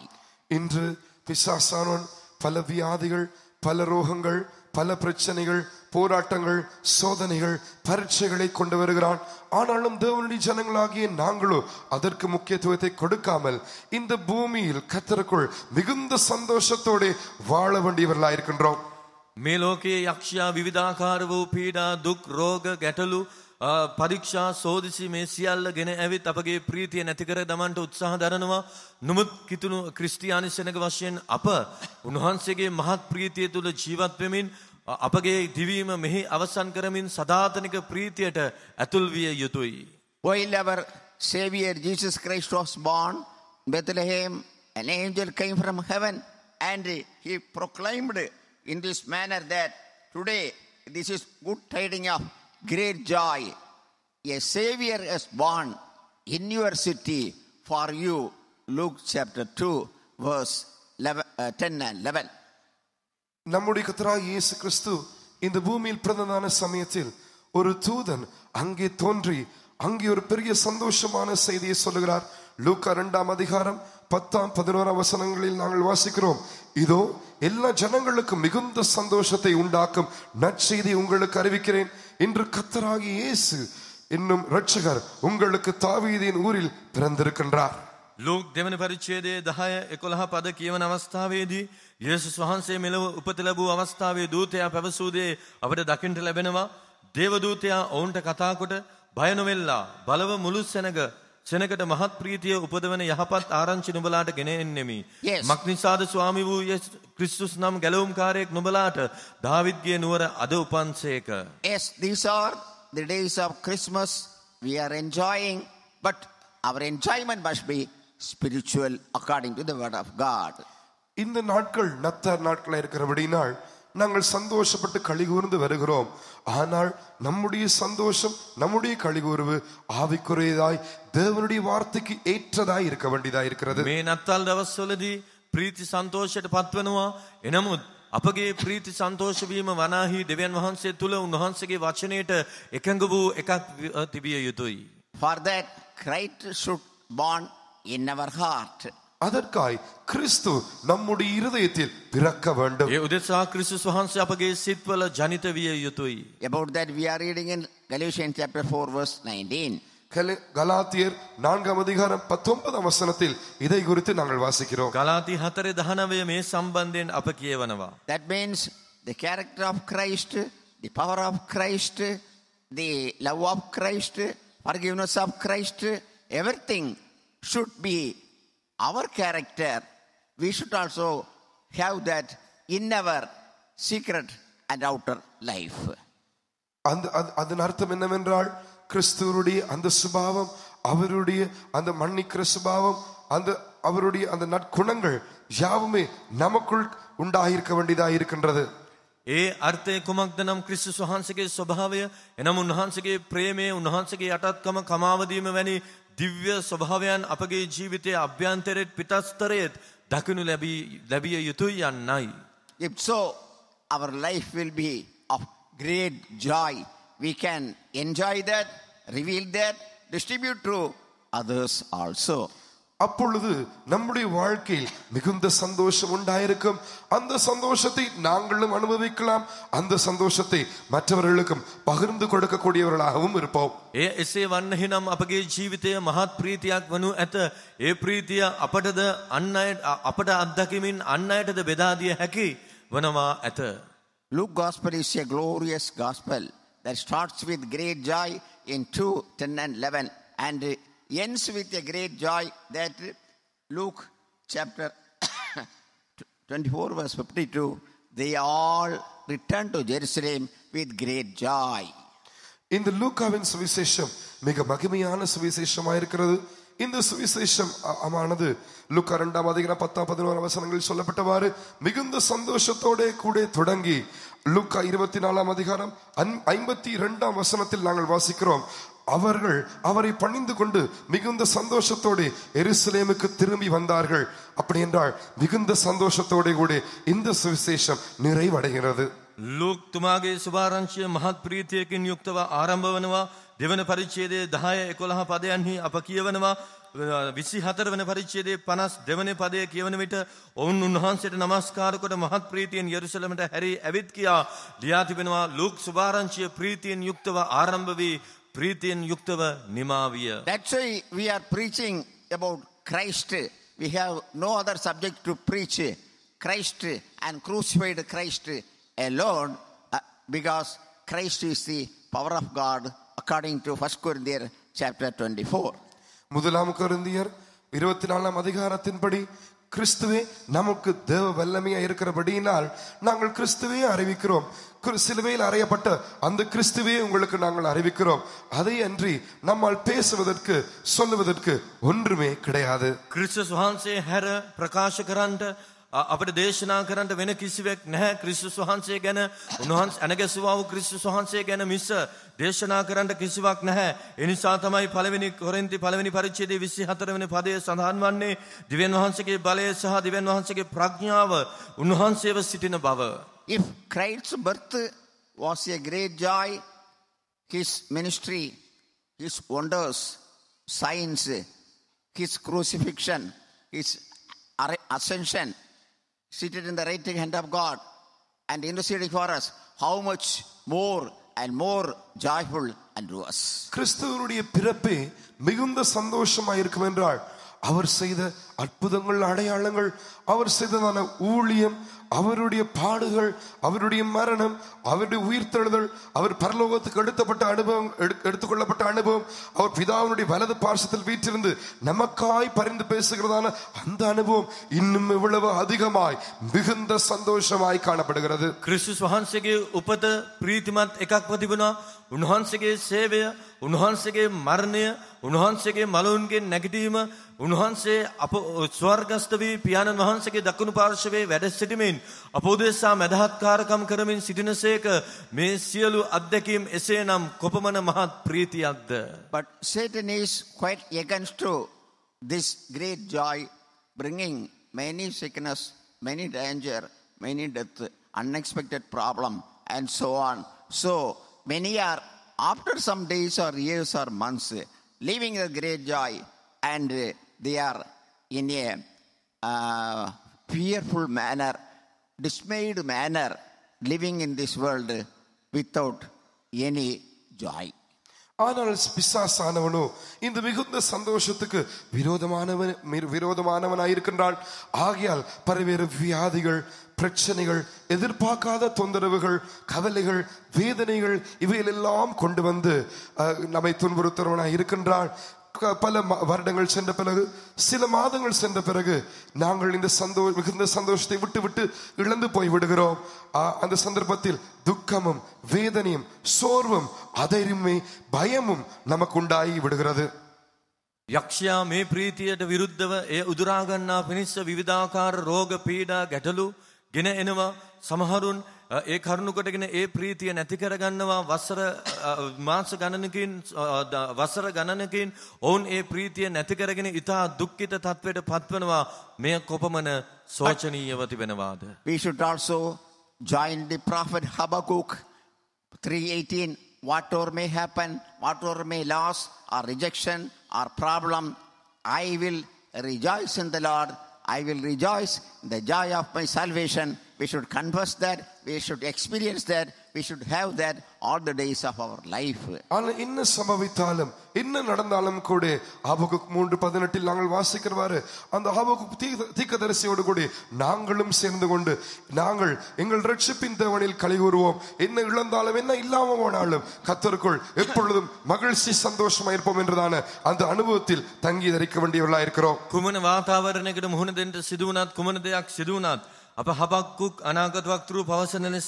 இன்று பிசாசானோன் பல வியாதிகள் பல ரோகங்கள் பல பிரச்சனைகள் போராட்டங்கள் சோதனைகள் பரீட்சைகளை கொண்டு வருகிறான் ஆனாலும் தேவனுடைய ஜனங்களாகிய நாங்களோ அதற்கு முக்கியத்துவத்தை கொடுக்காமல் இந்த பூமியில் கத்தருக்குள் மிகுந்த சந்தோஷத்தோடு வாழ வேண்டியவர்களாயிருக்கின்றோம் මේ ලෝකයේ යක්ෂයා විවිධාකාර වූ පීඩා දුක් රෝග ගැටලු පරීක්ෂා සෝදිසි මේ සියල්ල ගෙන ඇවිත් අපගේ ප්‍රීතිය නැති කර දමන්නට උත්සාහ දරනවා නමුත් කිතුණු ක්‍රිස්තියානි සෙනඟ වශයෙන් අප උන්වහන්සේගේ මහත් ප්‍රීතිය තුල ජීවත් වෙමින් අපගේ දිවීම මෙහි අවසන් කරමින් සදාතනික ප්‍රීතියට ඇතුල් විය යුතුයි. While our Savior Jesus Christ was born Bethlehem, an angel came from heaven and he proclaimed in this manner that today this is good tiding of great joy. A Savior is born in your city for you. Luke chapter 2, verse 11, uh, 10 and 11. നമ്മുടെ കർത്തരായ യേശു ക്രിസ്തു இந்த பூமியில் பிறந்ததான சமயத்தில் ஒரு தூதன் அங்கே தோன்றி அங்கே ஒரு பெரிய லூக்கா ரெண்டாம் அதிகாரம் பத்தாம் பதினோராம் வசனங்களில் நாங்கள் வாசிக்கிறோம் இதோ எல்லா ஜனங்களுக்கும் மிகுந்த சந்தோஷத்தை உண்டாக்கும் நற்செய்தி உங்களுக்கு அறிவிக்கிறேன் இன்று கத்தராகி இயேசு என்னும் ரட்சகர் உங்களுக்கு தாவீதியின் ஊரில் பிறந்திருக்கின்றார் லோக் දෙවන பரிச்சேதே දහය එකොළහ பத කියවන அவஸ்தாவேதி යේසුස් වහන්සේ මෙලව உபதிலபு அவஸ்தாவே தூத்தையா பெவசூதே පැවසූදේ අපට லபெனவா தேவதூத்தையா ஓண்ட கதா කතාකොට භයනොවෙල්ලා பலவ මුළුස් සෙනකට මහත් ප්‍රීතිය උපදවන යහපත් ආරංචි නුඹලාට ගෙන එන්නෙමි. මක්නිසාද ස්වාමි වූ ක්‍රිස්තුස් නම් ගැලවුම්කාරයෙක් නුඹලාට දාවිද්ගේ නුවර අද උපන්සේක. Yes, these are the days of Christmas we are enjoying, but our enjoyment must be spiritual according to the word of God. இந்த நாட்கள் நத்த நாட்களாக இருக்கிறபடினால் நாங்கள் சந்தோஷப்பட்டு கழிகூர்ந்து வருகிறோம் ஆனால் நம்முடைய சந்தோஷம் நம்முடைய கழிகூர்வு ஆவிக்குறையதாய் தேவனுடைய வார்த்தைக்கு ஏற்றதாய் இருக்க வேண்டியதாய் இருக்கிறது මේ නත්තල් දවස්වලදී ප්‍රීති සන්තෝෂයට පත්වනවා එනමුත් අපගේ ප්‍රීති සන්තෝෂ වීම වනාහි දෙවියන් වහන්සේ තුල උන්වහන්සේගේ වචනයට එකඟ වූ එකක් තිබිය යුතුයි. For that Christ should born in our heart. அதற்காய் ක්‍රිස්තු நம்முடைய இருதயத்தில் பிறக்க வேண்டும். ඒ උදෙසා ක්‍රිස්තුස් වහන්සේ අපගේ සිත්වල ජනිත විය යුතුයි. About that we are reading in Galatians chapter 4 verse 19. கலாத்தியர் நான்காம் அதிகாரம் பத்தொன்பதாம் வசனத்தில் இதை குறித்து நாங்கள் வாசிக்கிறோம் கலாத்தி ஹத்தரை தகனவே மே சம்பந்தேன் அப்ப கியவனவா that means the character of Christ the power of Christ the love of Christ forgiveness of Christ everything should be our character, we should also have that in our secret and outer life. அந்த அதன் அர்த்தம் என்னவென்றால் கிறிஸ்துவருடைய அந்த சுபாவம் அவருடைய அந்த மன்னிக்கிற சுபாவம் அந்த அவருடைய அந்த நற்குணங்கள் யாவுமே நமக்குள் உண்டாயிருக்க வேண்டியதாக இருக்கின்றது ඒ අර්ථය කුමක්ද නම් ක්‍රිස්තුස් වහන්සේගේ ස්වභාවය එනම් උන්වහන්සේගේ ප්‍රේමය උන්වහන්සේගේ යටත්කම කමාවදීම වැනි दिव्य स्वभाव अपगे जीवित अभ्यंतरे पितास्तरे दक्षिण लबी लबी युतु या नहीं if so our life will be of great joy we can enjoy that reveal that distribute to others also அப்பொழுது நம்முடைய வாழ்க்கையில் மிகுந்த சந்தோஷம் உண்டாயிருக்கும் அந்த சந்தோஷத்தை நாங்களும் அனுபவிக்கலாம் அந்த சந்தோஷத்தை மற்றவர்களுக்கும் பகிர்ந்து கொடுக்கக்கூடியவர்களாகவும் இருப்போம் ඒ එසේ වන්නහි නම් අපගේ ජීවිතය මහත් ප්‍රීතියක් වනු ඇත ඒ ප්‍රීතිය අපටද අන් අයට අපට අත්දකිමින් අන් අයටද බෙදා දිය හැකි වනවා ඇත Luke gospel is a glorious gospel that starts with great joy in 2 10 and 11 and ends with a great joy that Luke chapter 24, *coughs* verse 52, they all returned to Jerusalem with great joy. இந்த லூக்காவின் சுவிசேஷம் மிக மகிமையான சுவிசேஷமாக இருக்கிறது இந்த சுவிசேஷம் ஆமானது லுக்கா ரெண்டாம் அதிகாரம் பத்தாம் பதினோரு வசனங்களில் சொல்லப்பட்டவாறு மிகுந்த சந்தோஷத்தோட கூட தொடங்கி லுக்கா இருபத்தி நாலாம் அதிகாரம் ஐம்பத்தி இரண்டாம் வசனத்தில் நாங்கள் வாசிக்கிறோம் அவர்கள் அவரை பணிந்து கொண்டு மிகுந்த சந்தோஷத்தோடு எருசலேமுக்கு திரும்பி வந்தார்கள் அப்படி என்றால் மிகுந்த சந்தோஷத்தோடு கூட இந்த சுவிசேஷம் நிறைவடைகிறது ලෝක් තුමාගේ සුභාරංශය මහත් ප්‍රීතියකින් යුක්තව ආරම්භ වනවා දෙවන පරිච්ඡේදයේ 10 11 පදයන්හි අප කියවනවා 24 වන පරිච්ඡේදයේ 52 වෙනි පදයේ කියවන විට ඔවුන් උන්වහන්සේට নমස්කාර කොට මහත් ප්‍රීතියෙන් යෙරුසලමට හැරී ඇවිත් කියා ලියා තිබෙනවා ලූක් සුභාරංශය ප්‍රීතියෙන් යුක්තව ආරම්භ වී ಪ್ರೀತಿಯನ್ನು ಯುಕ್ತವ ನಿಮಾವಿಯ that's why we are preaching about Christ we have no other subject to preach Christ and crucified Christ alone because Christ is the power of God according to first கொரிந்தியர் chapter twenty four முதலாம் கொரிந்தியர் இருபத்தி நாலாம் அதிகாரத்தின்படி கிறிஸ்துவே நமக்கு தேவ வல்லமையா இருக்கிறபடியினால் நாங்கள் கிறிஸ்துவையும் அறிவிக்கிறோம் சிலுவையில் அறையப்பட்ட அந்த கிறிஸ்துவையே உங்களுக்கு நாங்கள் அறிவிக்கிறோம் அதை அன்றி நம்மால் பேசுவதற்கு சொல்லுவதற்கு ஒன்றுமே கிடையாது கிறிஸ்து சுகான் பிரகாஷ் අපට දේශනා කරන්න වෙන කිසිවෙක් නැහැ ක්‍රිස්තුස් වහන්සේ ගැන උන්වහන්සේ ඇනගැසුවා වූ ක්‍රිස්තුස් වහන්සේ ගැන මිස දේශනා කරන්න කිසිවක් නැහැ. ඒ නිසා තමයි පළවෙනි කොරින්ති පළවෙනි පරිච්ඡේදයේ 24 වෙනි පදයේ සඳහන් වන්නේ දිවෙන් වහන්සේගේ බලය සහ දිවෙන් වහන්සේගේ ප්‍රඥාව උන්වහන්සේව සිටින බව. If Christ's birth was a great joy, his ministry, his wonders, signs, his crucifixion, his ascension seated in the right hand of God and interceding for us, how much more and more joyful and us. கிறிஸ்துவனுடைய பிறப்பு மிகுந்த சந்தோஷமா இருக்கும் என்றால் அவர் செய்த அற்புதங்கள் அடையாளங்கள் அவர் செய்ததான ஊழியம் அவருடைய பாடுகள் அவருடைய மரணம் அவருடைய உயிர்த்தெழுதல் அவர் பரலோகத்துக்கு எடுத்தப்பட்ட அனுபவம் எடுத்துக்கொள்ளப்பட்ட அனுபவம் அவர் பிதாவினுடைய வலது பார்சத்தில் வீற்றிருந்து நமக்காய் பரிந்து பேசுகிறதான அந்த அனுபவம் இன்னும் இவ்வளவு அதிகமாய் மிகுந்த சந்தோஷமாய் காணப்படுகிறது கிறிஸ்து சுவான்சேகே உபத பிரீதிமத் எக்காக் பதிபுனா උන්වහන්සේගේ සේවය උන්වහන්සේගේ මරණය උන්වහන්සේගේ මලවුන්ගෙන් නැගිටීම උන්වහන්සේ අප ස්වර්ගස්ත වී පියාණන් වහන්සේගේ දකුණු පාර්ශවයේ වැඩ සිටමින් අපෝදේශා මදහත්කාරකම් කරමින් සිටිනසේක මේ සියලු අත්දැකීම් එසේනම් කොපමණ මහත් ප්‍රීතියක්ද but satan is quite against to this great joy bringing many sickness many danger many death unexpected problem and so on so when he are after some days or years or months, leaving the great joy, and they are in a uh, fearful manner, dismayed manner, living in this world without any joy. ஆனால் பிசாசானவனோ இந்த மிகுந்த சந்தோஷத்துக்கு விரோதமானவன் விரோதமானவனாயிருக்கின்றான் ஆகையால் பல்வேறு வியாதிகள் பிரச்சனைகள் எதிர்பார்க்காத தொந்தரவுகள் கவலைகள் வேதனைகள் இவையெல்லாம் கொண்டு வந்து நம்மை துன்புறுத்துறவனாக இருக்கின்றான் பல வருடங்கள் சென்ற பிறகு சில மாதங்கள் சென்ற பிறகு நாங்கள் இந்த சந்தோ மிகுந்த சந்தோஷத்தை விட்டு விட்டு இழந்து போய் விடுகிறோம் அந்த சந்தர்ப்பத்தில் துக்கமும் வேதனையும் சோர்வும் அதைரியமே பயமும் நமக்கு உண்டாகி விடுகிறது යක්ෂයා මේ ප්‍රීතියට විරුද්ධව එය උදුරාගන්නා පිණිස්ස විවිධාකාර රෝග පීඩා ගැටලු ගෙන එනවා සමහරුන් ඒ කරුණු කොටගෙන ඒ ප්‍රීතිය නැති කරගන්නවා වසර මාස ගණනකින් වසර ගණනකින් ඔවුන් ඒ ප්‍රීතිය නැති කරගෙන ඊටා දුක්ඛිත තත්වයට පත්වනවා මෙය කොපමණ සෝචනීයව තිබෙනවාද we should also join the prophet habakkuk 318 whatever may happen whatever may loss or rejection or problem i will rejoice in the lord I will rejoice the joy of my salvation. We should confess that. We should experience that. we should have that all the days of our life ஆனால் என்ன சம்பவித்தாலும் என்ன நடந்தாலும் கூட ஆபகுக் மூன்று பதினெட்டில் நாங்கள் வாசிக்கிறவாறு அந்த ஆபகுக் தீக்கதரிசியோடு கூட நாங்களும் சேர்ந்து கொண்டு நாங்கள் எங்கள் ரட்சிப்பின் தேவனில் கலை கூறுவோம் என்ன இழந்தாலும் என்ன இல்லாம போனாலும் கத்தருக்குள் எப்பொழுதும் மகிழ்ச்சி சந்தோஷமா இருப்போம் என்றதான அந்த அனுபவத்தில் தங்கி தரிக்க வேண்டியவர்களா இருக்கிறோம் குமன வாதாவரண கிட்ட முகனது என்று சிதுவநாத் குமன අප හබක්කුක් අනාගත වක්තෘ පවසන ලෙස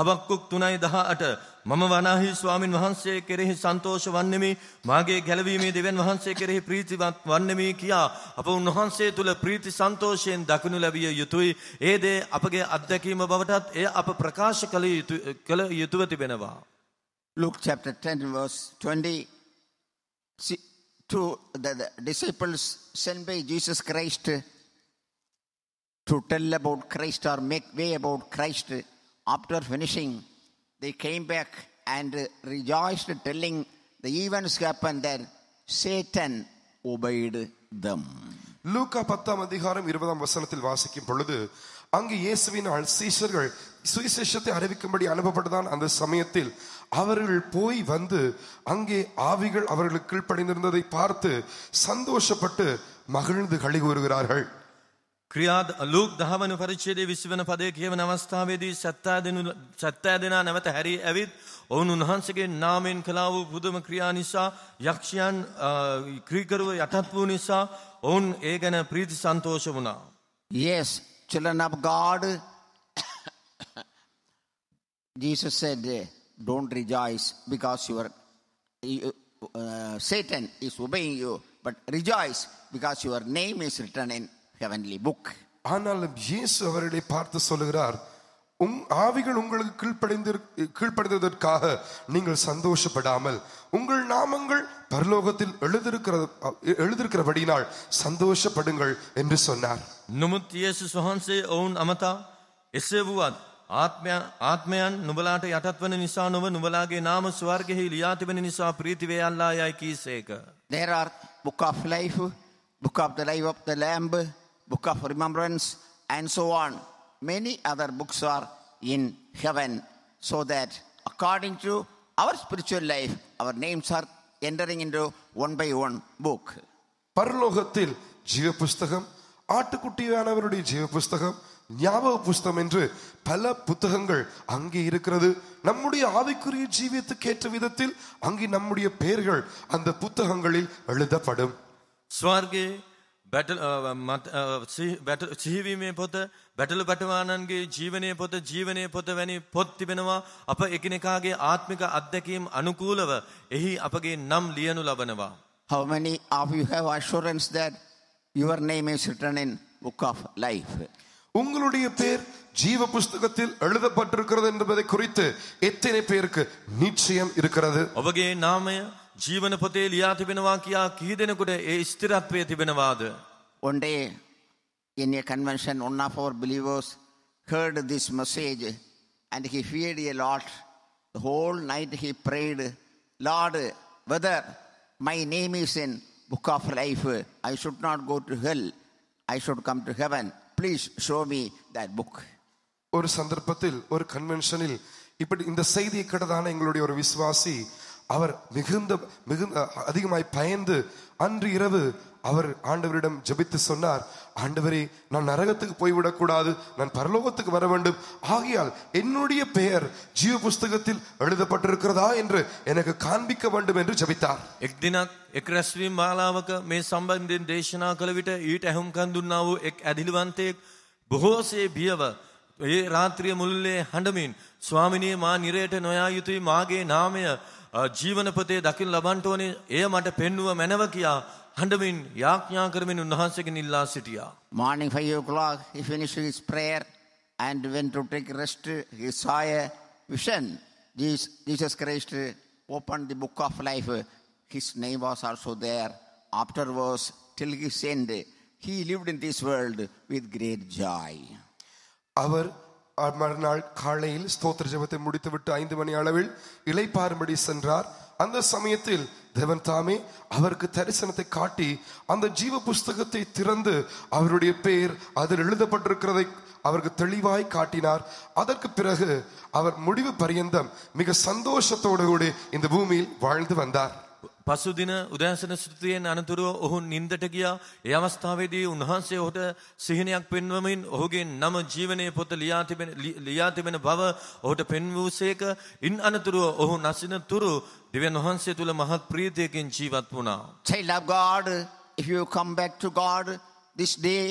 හබක්කුක් 3:18 මම වනාහි ස්වාමින් වහන්සේ කෙරෙහි සන්තෝෂ වන්නෙමි මාගේ ගැලවීමේ දෙවියන් වහන්සේ කෙරෙහි ප්‍රීතිවත් වන්නෙමි කියා අප උන්වහන්සේ තුල ප්‍රීති සන්තෝෂයෙන් දකිනු ලැබිය යුතුයි ඒ දේ අපගේ අත්දැකීම බවටත් එය අප ප්‍රකාශ කළ යුතු කළ යුතුව තිබෙනවා Luke chapter 10 verse 20 to the, the disciples sent by Jesus Christ to tell about Christ or make way about Christ. After finishing, they came back and rejoiced, telling the events happened that Satan obeyed them. லூக்கா பத்தாம் அதிகாரம் இருபதாம் வசனத்தில் வாசிக்கும் பொழுது அங்கு இயேசுவினால் சீசர்கள் சுவிசேஷத்தை அறிவிக்கும்படி அனுப்பப்பட்டதான் அந்த சமயத்தில் அவர்கள் போய் வந்து அங்கே ஆவிகள் அவர்களுக்கு கீழ்ப்படைந்திருந்ததை பார்த்து சந்தோஷப்பட்டு மகிழ்ந்து கழிவு வருகிறார்கள் ක්‍රියාද ලූක් 10 වන පරිච්ඡේදයේ 20 වෙනි පදයේ කියවන අවස්ථාවේදී සත්තා දෙනු සත්තා දෙනා නැවත හැරී ඇවිත් ඔවුන් උන්වහන්සේගේ නාමයෙන් කළා වූ පුදුම ක්‍රියා නිසා යක්ෂයන් ක්‍රීකරුව යටත් වූ නිසා ඔවුන් ඒ ගැන ප්‍රීති සන්තෝෂ වුණා. Yes, children of God Jesus said don't rejoice because your uh, Satan is obeying you but rejoice because your name is written in heavenly book. ஆனாலும் இயேசு அவர்களை பார்த்து சொல்லுகிறார் உங் ஆவிகள் உங்களுக்கு கீழ்ப்படைந்து கீழ்ப்படுவதற்காக நீங்கள் சந்தோஷப்படாமல் உங்கள் நாமங்கள் பரலோகத்தில் எழுதிருக்கிற எழுதிருக்கிறபடினால் சந்தோஷப்படுங்கள் என்று சொன்னார் නුමුත් යේසු වහන්සේ ඔවුන් අමතා එසේ වුවත් ආත්මයන් නුබලාට යටත් වන නිසා නොව නුබලාගේ නාම ස්වර්ගෙහි ලියා තිබෙන නිසා ප්‍රීති වේයල්ලා යයි කීසේක There are book of life, book of the life of the lamb, book of remembrance, and so on. Many other books are in heaven, so that according to our spiritual life, our names are entering into one by one book. பரலோகத்தில் ஜீவ புஸ்தகம் ஆட்டுக்குட்டியானவருடைய ஜீவ புஸ்தகம் ஞாபக புஸ்தகம் என்று பல புத்தகங்கள் அங்கே இருக்கிறது நம்முடைய ஆவிக்குரிய ஜீவியத்துக்கு ஏற்ற விதத்தில் அங்கே நம்முடைய பெயர்கள் அந்த புத்தகங்களில் எழுதப்படும் ஸ்வர்கு සිහිවීමේ පොත බැටලු පැටවානන්ගේ ජීවනය පොත ජීවනය පොත වැනි පොත් තිබෙනවා අප එකනෙකාගේ ආත්මික අත්දැකීම් අනුකූලව එහි අපගේ නම් ලියනු ලබනවා. How many of you have assurance that your name is written in book of life? உங்களுடைய பேர் ஜீவ புஸ்தகத்தில் எழுதப்பட்டிருக்கிறது என்பதை குறித்து எத்தனை பேருக்கு நிச்சயம் இருக்கிறது ஒவ்வொரு நாம ජීවන පොතේ ලියා තිබෙනවා කියා කී දෙනෙකුට ඒ ස්ථිරත්වය තිබෙනවාද? One day in a convention, one of our believers heard this message and he feared a lot. The whole night he prayed, Lord, whether my name is in book of life, I should not go to hell, I should come to heaven. Please show me that book. ஒரு சந்தர்ப்பத்தில் ஒரு கன்வென்ஷனில் இப்படி இந்த செய்தியை கேட்டதான எங்களுடைய ஒரு விசுவாசி அவர் மிகுந்த மிகுந்த அதிகமாய் பயந்து அன்று இரவு அவர் ஆண்டவரிடம் ஜபித்து சொன்னார் ஆண்டவரே நான் நரகத்துக்கு கூடாது நான் பரலோகத்துக்கு வர வேண்டும் ஆகையால் என்னுடைய பெயர் ஜீவ புஸ்தகத்தில் எழுதப்பட்டிருக்கிறதா என்று எனக்கு காண்பிக்க வேண்டும் என்று ஜபித்தார் எக் දිනක් எக் රැස්වීම් මාලාවක மே සම්බන්ධයෙන් දේශනා කළ විට அஹம் ඇහුම්කන් எக் වූ එක් ඇදිලිවන්තයෙක් බොහෝසේ බියව ඒ රාත්‍රිය මුළුල්ලේ හඬමින් ස්වාමිනේ මා නිරයට නොයා ජීවනපතේ දකින්න ලබන්ට ඕනේ එය මට පෙන්වුව මැනව කියා හඬමින් යාඥා කරමින් උන්වහන්සේගෙන් ඉල්ලා සිටියා. Morning 5 o'clock he finished his prayer and went to take rest. He saw a vision. Jesus, Jesus Christ opened the book of life. His name was also there. Afterwards, till his end, he lived in this world with great joy. அவர் மறுநாள் காலையில் ஸ்தோத்திர ஜபத்தை முடித்துவிட்டு ஐந்து மணி அளவில் இலைப்பாறும்படி சென்றார் அந்த சமயத்தில் தேவன் தாமே அவருக்கு தரிசனத்தை காட்டி அந்த ஜீவ புஸ்தகத்தை திறந்து அவருடைய பெயர் அதில் எழுதப்பட்டிருக்கிறதை அவருக்கு தெளிவாய் காட்டினார் அதற்கு பிறகு அவர் முடிவு பரியந்தம் மிக சந்தோஷத்தோடு கூட இந்த பூமியில் வாழ்ந்து வந்தார் පසුදින උදෑසන ස්තුතියෙන් අනතුරුව ඔහු නින්දට ගියා. ඒ අවස්ථාවේදී උන්වහන්සේ ඔහුට සිහිනයක් පෙන්වමින් ඔහුගේ නම ජීවනයේ පොත ලියා තිබෙන ලියා තිබෙන බව ඔහුට පෙන්වූසේක. ඉන් අනතුරුව ඔහු නැසිනතුරු දිව්‍යන් වහන්සේ තුල මහත් ප්‍රීතියකින් ජීවත් වුණා. Child of God, if you come back to God this day,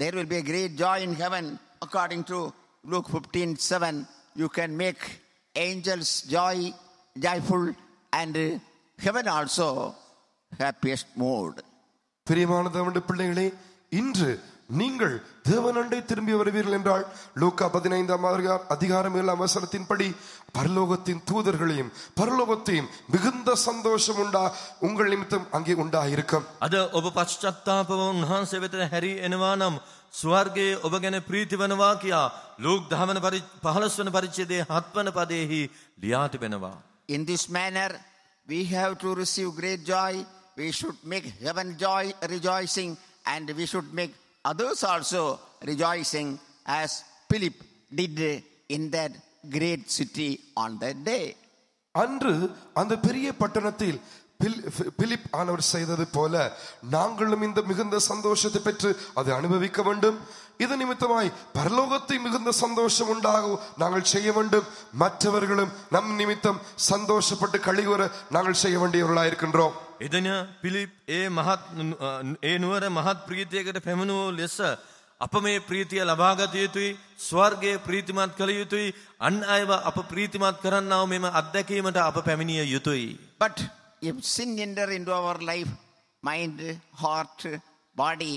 there will be a great joy in heaven. According to Luke 15:7, you can make angels joy, joyful and uh, heaven also happiest mode பிரியமான தேவனுடைய பிள்ளைகளே இன்று நீங்கள் தேவனண்டை திரும்பி வருவீர்கள் என்றால் லூக்கா பதினைந்தாம் அதிகாரம் ஏழாம் அவசரத்தின்படி பரலோகத்தின் தூதர்களையும் பரலோகத்தையும் மிகுந்த சந்தோஷம் உண்டா உங்கள் நிமித்தம் அங்கே உண்டாயிருக்கும் අද ඔබ පශ්චත්තාපව උන්හන්සේ වෙතන හැරි එනවා නම් ස්වර්ගේ ඔබ ගැන ප්‍රීති වනවා කියා ලූක් දහමන පහලස්වන පරිච්චේදේ හත්වන පදයෙහි ලියාට වෙනවා. In this we have to receive great joy. We should make heaven joy rejoicing, and we should make others also rejoicing as Philip did in that great city on that day. அன்று அந்த பெரிய பட்டணத்தில் Philip ஆனவர் செய்தது போல நாங்களும் இந்த மிகுந்த சந்தோஷத்தை பெற்று அதை அனுபவிக்க வேண்டும் ഇത് നിമിത്തമായി പരലോകത്തിൽ മികുന്ന സന്തോഷം ഉണ്ടാകും നാങ്ങൾ ചെയ്യ വേണ്ടും മറ്റവர்களும் நம் நிமித்தம் சந்தோஷப்பட்டு கழிவுற நாங்கள் செய்ய வேண்டியவர்களாக இருக்கின்றோம் ഇതിന് ഫിലിപ്പ് ഏ മഹത് ഏ നുവര മഹത് പ്രീതിയකට පැමණුව ලෙස අප මේ ප්‍රීතිය ලබාගත යුතුයි ස්වර්ගයේ ප්‍රීතිමත් කළ යුතුයි අන් අයව අප ප්‍රීතිමත් කරන්නව මෙම අත්දැකීමට අප පැමිණිය යුතුයි but if sin enter into our life mind heart body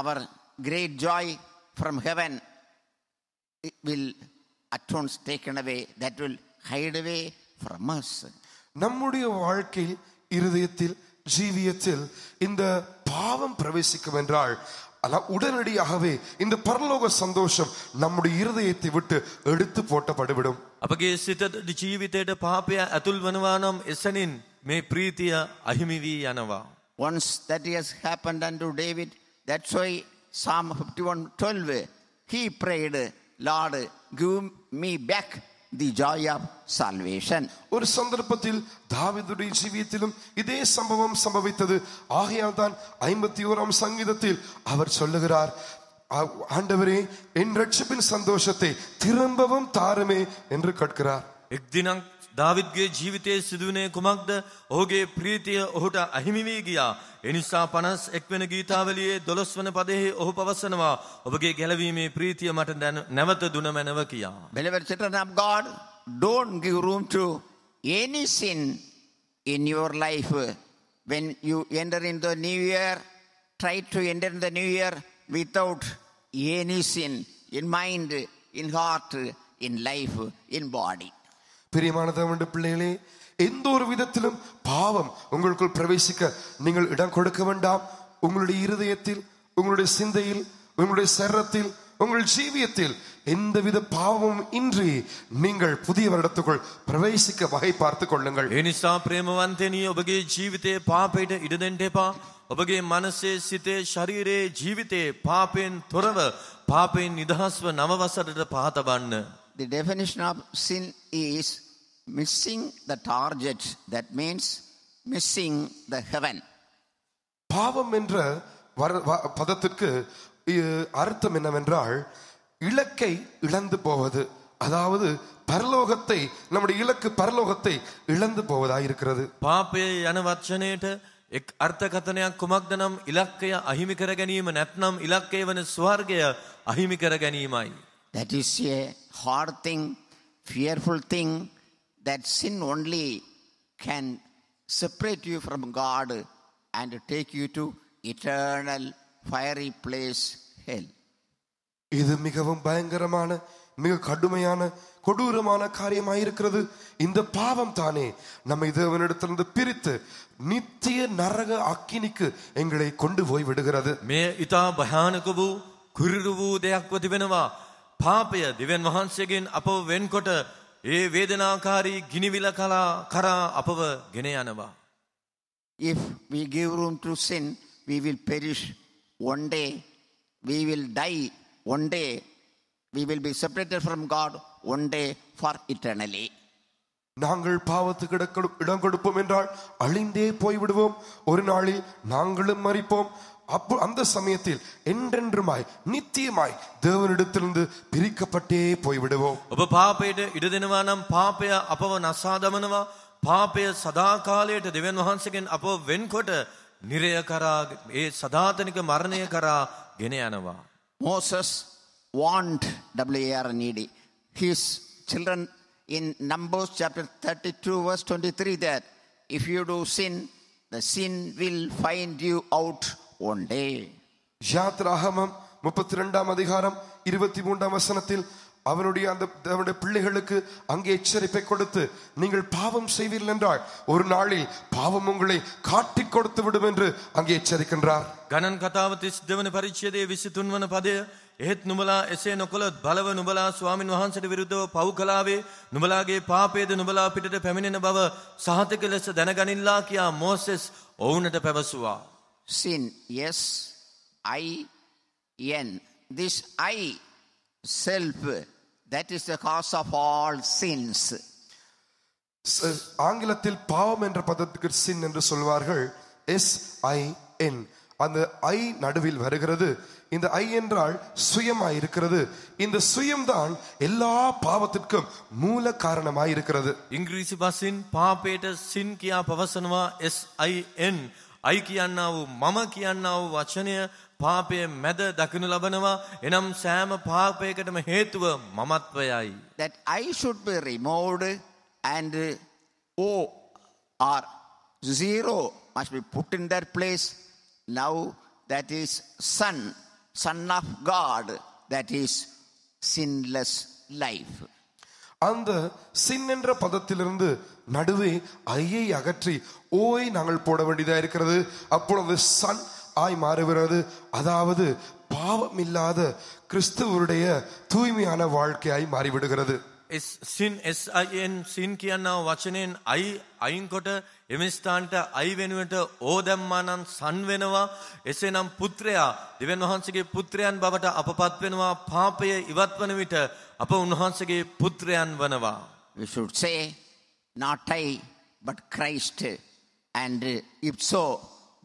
our great joy from heaven it will at once taken away, that will hide away from us. நம்முடைய வாழ்க்கையில் இருதயத்தில் ஜீவியத்தில் இந்த பாவம் பிரவேசிக்கும் என்றால் உடனடியாகவே இந்த பரலோக സന്തോഷം നമ്മുടെ ഹൃദയത്തെ വിട്ട് എടുത്തു പോട്ടപ്പെടുവിടും අපගේ සිතට ජීවිතයට පාපය ඇතුල් වෙනවා නම් එසනින් මේ ප්‍රීතිය අහිමි වී යනවා once that has happened unto david that's why Psalm 51 12, he prayed, Lord, give me back the joy of salvation ஒரு சந்தர்ப்பத்தில் தாவிதுடைய ஜீவியத்திலும் இதே சம்பவம் சம்பவித்தது ஆகையால் தான் ஐம்பத்தி ஓராம் சங்கீதத்தில் அவர் சொல்லுகிறார் ஆண்டவரே என் ரட்சிப்பின் சந்தோஷத்தை திரும்பவும் தாருமே என்று கேட்கிறார் எக் தினம் දාවිද්ගේ ජීවිතයේ සිදුවුණේ කුමක්ද? ඔහුගේ ප්‍රීතිය ඔහුට අහිමි වී ගියා. ඒ නිසා 51 වෙනි ගීතාවලියේ 12 වන පදයේ ඔහු පවසනවා ඔබගේ ගැලවීමේ ප්‍රීතිය මට නැවත දුන මැනව කියා. Beloved children of God, don't give room to any sin in your life. When you enter into the new year, try to enter the new year without any sin in mind, in heart, in life, in body. பிரியமான தேவனுடைய பிள்ளைகளே எந்த ஒரு விதத்திலும் பாவம் உங்களுக்குள் பிரவேசிக்க நீங்கள் இடம் கொடுக்க வேண்டாம் உங்களுடைய இருதயத்தில் உங்களுடைய சிந்தையில் உங்களுடைய சரத்தில் உங்கள் ஜீவியத்தில் எந்தவித பாவமும் இன்றி நீங்கள் புதிய வருடத்துக்குள் பிரவேசிக்க வகை பார்த்துக் கொள்ளுங்கள் ஏனிசா பிரேமவந்தே நீ உபகே ಜೀವಿತೆ ಪಾಪೈಟ ಇಡದೆಂಟೆಪಾ பா உபகே மனசே சித்தே ජීවිතේ පාපයෙන් பாப்பேன் துறவ பாப்பேன் நிதாஸ்வ වසරට පහතබන්න The definition of sin is missing the target that means missing the heaven பாவம் என்ற வர பதத்திற்கு அர்த்தம் என்னவென்றால் இலக்கை இழந்து போவது அதாவது பரலோகத்தை நம்முடைய இலக்கு பரலோகத்தை இழந்து போவதா இருக்கிறது பாப்பே යන எக் அர்த்த கத்தனையா කුමක්ද නම් ඉලක්කය අහිමි කර ගැනීම නැත්නම් ඉලක්කය වන ස්වර්ගය අහිමි කර ගැනීමයි that thing that sin only can separate you from God and take you to eternal fiery place hell. இது மிகவும் பயங்கரமான மிக கடுமையான கொடூரமான காரியமாக இருக்கிறது இந்த பாவம் தானே நம்மை தேவனிடத்திலிருந்து பிரித்து நித்திய நரக அக்கினிக்கு எங்களை கொண்டு போய் விடுகிறது මේ ඉතා භයානක වූ කුරුරු වූ දෙයක්ව තිබෙනවා පාපය දිවෙන් වහන්සේගෙන් අපව වෙන්කොට ඒ වේදනාකාරී ගිනිවිල කලා කරා අපව ගෙන යනවා. If we give room to sin, we will perish one day. We will die one day. We will be separated from God one day for eternally. நாங்கள் பாவத்துக்கு இடம் கொடுப்போம் என்றால் அழிந்தே போய்விடுவோம் ஒரு நாளில் நாங்களும் மறிப்போம் அப்போ அந்த சமயத்தில் என்றென்றுமாய் நித்தியமாய் தேவனிடத்திலிருந்து பிரிக்கப்பட்டே போய்விடுவோம் ඔබ පාපයට ඉඩ දෙනවා නම් පාපය අපව නසා දමනවා පාපය සදාකාලයට දෙවන් වහන්සේගෙන් අපව වෙන්කොට නිරය කරා ඒ සදාතනික මරණය කරා ගෙන යනවා Moses warned WARNED his children in Numbers chapter 32 verse 23 that if you do sin the sin will find you out one day யாத்ராகமம் முப்பத்தி ரெண்டாம் அதிகாரம் இருபத்தி மூன்றாம் வசனத்தில் அவனுடைய அந்த அவனுடைய பிள்ளைகளுக்கு அங்கே எச்சரிப்பை கொடுத்து நீங்கள் பாவம் செய்வீர்கள் என்றால் ஒரு நாளில் பாவம் உங்களை காட்டி கொடுத்து விடும் என்று அங்கே எச்சரிக்கின்றார் ගණන් කතාව තිස් பரிச்சயதே පරිච්චේදේ විසි තුන්වන පදය එහෙත් නුබලා එසේ නොකොළොත් බලව නුබලා ස්වාමින් වහන්සට විරුද්ධව පව් කලාවේ නුබලාගේ පාපේද නුබලා පිටට පැමිණෙන බව සහතක ලෙස දැනගනිල්ලා කියා பெவசுவா sin. S I N. This I self, that is the cause of all sins. ஆங்கிலத்தில் பாவம் என்ற பதத்துக்கு சின் என்று சொல்வார்கள் எஸ் ஐ என் அந்த ஐ நடுவில் வருகிறது இந்த ஐ என்றால் சுயமாய் இருக்கிறது இந்த சுயம் தான் எல்லா பாவத்திற்கும் மூல காரணமாய் இருக்கிறது இங்கிலீஷ் பாசின் பாபேட்டர் சின் கியா பவசனவா எஸ் ஐ என் අයි කියන්නා වූ මම කියන්නා වූ වචනය පාපයේ මැද දකිනු ලබනවා. එනම් සෑම පාපයකටම හේතුව මමත්වයයි. That I should be removed and O or zero must be put in their place. Now that is son, son of God, that is sinless life. அந்த சின் என்ற பதத்திலிருந்து நடுவே ஐயை அகற்றி ஓய் நாங்கள் போட வேண்டியதாக இருக்கிறது அப்பொழுது சன் ஆய் மாறுகிறது அதாவது பாவம் இல்லாத கிறிஸ்துவருடைய தூய்மையான வாழ்க்கையாய் மாறிவிடுகிறது sin sin කියන වචනයෙන් අයි අයින්කොට එම ස්ථානට අයි වෙනුවට ඕදැම්මා නම් සන් වෙනවා එසේනම් පුත්‍රයා දෙවන් වහන්සේගේ පුත්‍රයන් බවට අපපත් වෙනවා පාපය ඉවත් වන විට අප උන්වහන්සේගේ පුත්‍රයන් වනවා we should say not i but christ and if so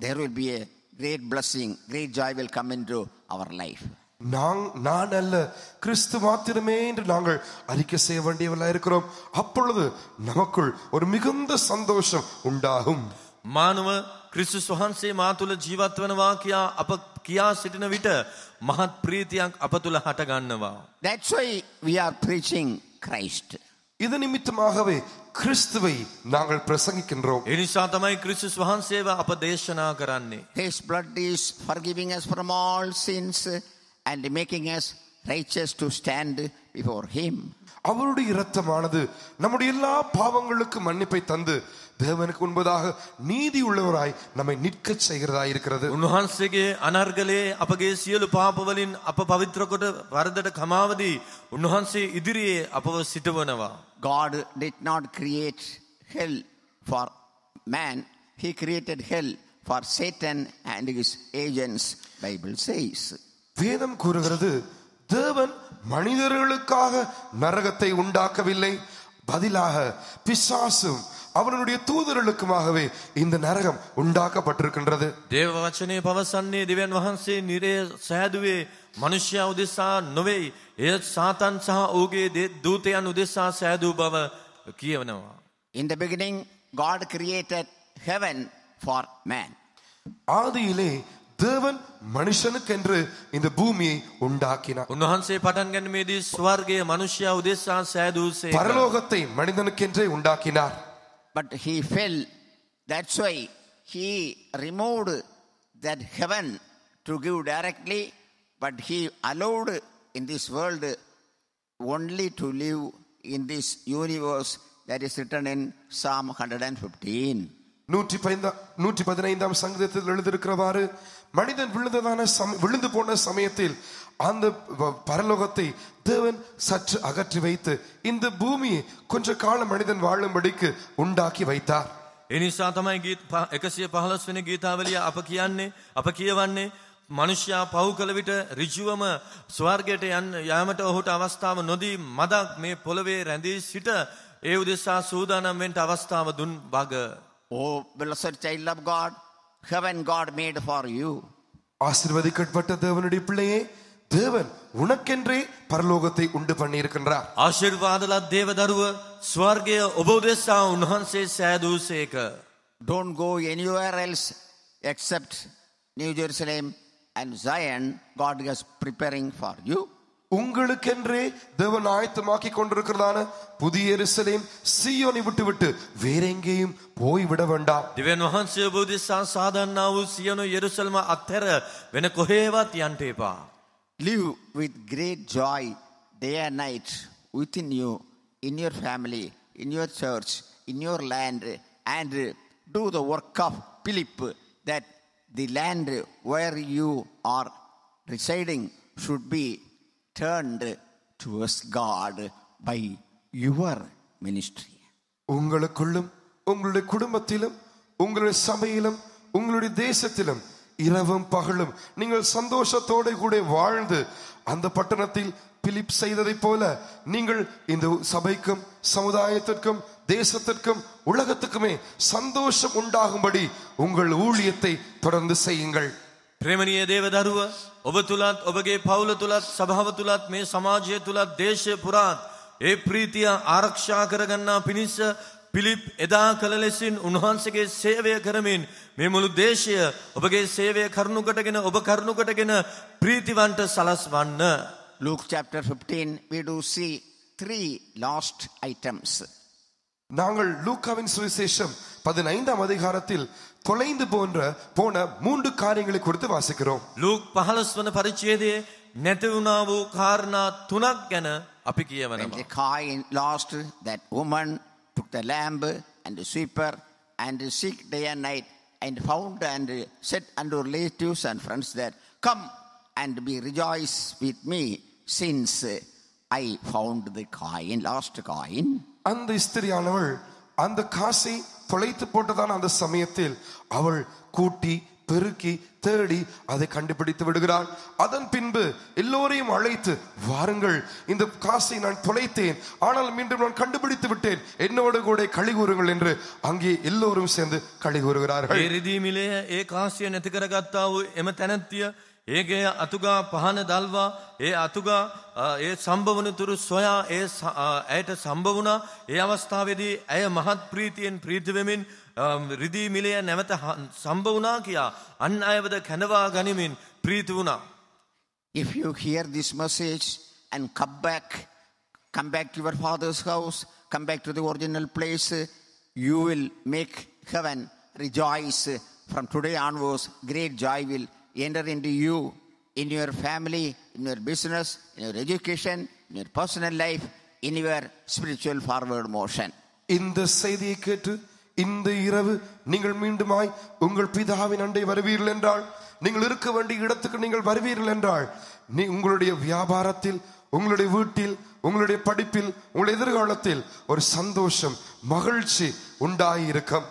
there will be a great blessing great joy will come into our life நான் அல்ல கிறிஸ்து மாத்திரமே என்று நாங்கள் அறிக்கை செய்ய வேண்டியவர்களாக இருக்கிறோம் அப்பொழுது நமக்குள் ஒரு மிகுந்த சந்தோஷம் உண்டாகும் මානව ක්‍රිස්තු වහන්සේ මා තුළ ජීවත්වනවා කියා අප කියා සිටින විට මහත් ප්‍රීතියක් අප තුළ හටගන්නවා. That's why we are preaching Christ. இது நிமித்தமாகவே கிறிஸ்துவை நாங்கள் பிரசங்கிக்கின்றோம் එනිසා තමයි ක්‍රිස්තුස් වහන්සේව අප දේශනා කරන්නේ. His blood is forgiving us from all sins. and making us righteous to stand before him. அவருடைய இரத்தமானது நம்முடைய எல்லா பாவங்களுக்கு மன்னிப்பை தந்து தேவனுக்கு முன்பதாக நீதி உள்ளவராய் நம்மை நிற்க செய்கிறதா இருக்கிறது උන්වහන්සේගේ අනර්ගලයේ අපගේ සියලු පාපවලින් අප පවිත්‍ර කොට වරදට කමාවදී උන්වහන්සේ ඉදිරියේ අපව සිටවනවා God did not create hell for man he created hell for Satan and his agents Bible says வேதம் கூறுகிறது தேவன் மனிதர்களுக்காக நரகத்தை உண்டாக்கவில்லை பதிலாக பிசாசும் அவனுடைய தூதர்களுக்குமாகவே இந்த நரகம் உண்டாக்கப்பட்டிருக்கின்றது தேவவச்சனே பவசன்னே திவ்யன் வகன்சே நிறைய சேதுவே மனுஷ்யா உதிசா நுவை ஏ சாத்தான் சா ஓகே தே தூதையன் உதிசா சேது பவ கியவனவா இந்த beginning God created heaven for man ஆதியிலே தேவன் මනුෂ්‍යනුක என்று இந்த භූමිயை உண்டாக்கினார் උන්වහන්සේ පටන් ගැනීමේදී ස්වර්ගය මනුෂ්‍යයා උදෙසා සෑදූසේ පරලෝකத்தை மனிதனுக்கென்றே உண்டாக்கினார் but he fell that's why he removed that heaven to give directly but he allowed in this world only to live in this universe that is written in psalm 115 நூற்றி பதிந்த நூற்றி பதினைந்தாம் சங்கீதத்தில் எழுதியிருக்கிறவாறு மனிதன் விழுந்ததான சம விழுந்து போன சமயத்தில் அந்த பரலோகத்தை தேவன் சற்று அகற்றி வைத்து இந்த பூமியை கொஞ்ச காலம் மனிதன் வாழும்படிக்கு உண்டாக்கி வைத்தார் එනිසා තමයි ගීත එකසිය පහලස් වෙන ගීතාවලිය අප කියන්නේ අප කියවන්නේ මනුෂ්‍යයා පහු කළ විට ඍජුවම ස්වර්ගයට යන්න යාමට ඔහුට අවස්ථාව නොදී මදක් මේ පොළවේ රැඳී සිට ඒ උදෙසා සූදානම් O blessed child of God heaven God made for you ஆசீர்வதிக்கப்பட்ட தேவனுடைய பிள்ளையே தேவன் உனக்கென்றே பரலோகத்தை உண்டு பண்ணி இருக்கின்றார் ஆசீர்வாதல தேவ தருவ ஸ்வர்கிய உபதேசா உன்ஹான்சே சேது சேக don't go anywhere else except new Jerusalem and Zion God is preparing for you உங்களுக்கென்றே தேவன் ஆயத்தமாக்கி கொண்டிருக்கிறதான புதிய எருசலேம் சியோனை விட்டுவிட்டு வேற எங்கேயும் போய் விட வேண்டாம் දිවෙන් වහන්සේ බෝධිසා සාදන්නා වූ සියනු යෙරුසල්ම අත්හැර වෙන කොහේවත් යන්ට එපා. Live with great joy day and night within you, in your family, in your church, in your land, and do the work of Philip that the land where you are residing should be turned towards God by your ministry உங்களுக்குள்ளும் உங்களுடைய குடும்பத்திலும் உங்களுடைய சபையிலும் உங்களுடைய தேசத்திலும் இரவும் பகலும் நீங்கள் சந்தோஷத்தோடு கூட வாழ்ந்து அந்த பட்டணத்தில் பிலிப் செய்ததைப் போல நீங்கள் இந்த சபைக்கும் சமுதாயத்திற்கும் தேசத்திற்கும் உலகத்துக்குமே சந்தோஷம் உண்டாகும்படி உங்கள் ஊழியத்தை தொடர்ந்து செய்யுங்கள் ප්‍රේමණීය දේවදරුව ඔබ තුලත් ඔබගේ පවුල තුලත් සභාව තුලත් මේ සමාජය තුලත් දේශය පුරාත් ඒ ප්‍රීතිය ආරක්ෂා කරගන්නා පිණිස පිලිප් එදා කළ ලෙසින් උන්වහන්සේගේ සේවය කරමින් මේ මුළු දේශය ඔබගේ සේවය කරනු කොටගෙන ඔබ කරනු කොටගෙන ප්‍රීතිවන්ට සලස්වන්න Luke chapter 15 we do see three last items நாங்கள் லூக்காவின் சுவிசேஷம் பதினைந்தாம் அதிகாரத்தில் தொலைந்து போன்ற போன மூன்று காரியங்களை குறித்து வாசிக்கிறோம் ලූක් පහලස් වන පරිච්චේදය නැතිවුණා වූ කාරණා තුනක් ගැන අපි When the කියවනවා. coin lost, that woman took the lamp and the sweeper and seek day and night and found and said unto relatives and friends that, Come and be rejoice with me, since I found the coin, lost coin, அந்த இஸ்திரியானவள் அந்த காசை தொலைத்து போட்டதான அந்த சமயத்தில் அவள் கூட்டி பெருக்கி தேடி அதை கண்டுபிடித்து விடுகிறாள் அதன் பின்பு எல்லோரையும் அழைத்து வாருங்கள் இந்த காசை நான் தொலைத்தேன் ஆனால் மீண்டும் நான் கண்டுபிடித்து விட்டேன் என்னோட கூட களி கூறுங்கள் என்று அங்கே எல்லோரும் சேர்ந்து களி கூறுகிறார்கள் ඒගේ අතුගා පහන දල්වා ඒ අතුගා ඒ සම්භවනතුරු සොයා ඒ ඇයට සම්භවුණා ඒ අවස්ථාවේදී ඇය මහත් ප්‍රීතියෙන් ප්‍රීතිවෙමින් රිදී මිලය නැවත සම්භවුණා කියා අන් අයවද කැනවා ගනිමින් ප්‍රීති වුණා. If you hear this message and come back, come back to your father's house, come back to the original place, you will make heaven rejoice. From today onwards, great joy will enter into you in your family, in your business, in your education, in your personal life, in your spiritual forward motion. இந்த செய்தியை கேட்டு இந்த இரவு நீங்கள் மீண்டுமாய் உங்கள் பிதாவின் அண்டை வருவீர்கள் என்றால் நீங்கள் இருக்க வேண்டிய இடத்துக்கு நீங்கள் வருவீர்கள் என்றால் நீ உங்களுடைய வியாபாரத்தில் உங்களுடைய வீட்டில் உங்களுடைய படிப்பில் உங்களுடைய எதிர்காலத்தில் ஒரு சந்தோஷம் மகிழ்ச்சி உண்டாகி இருக்கும்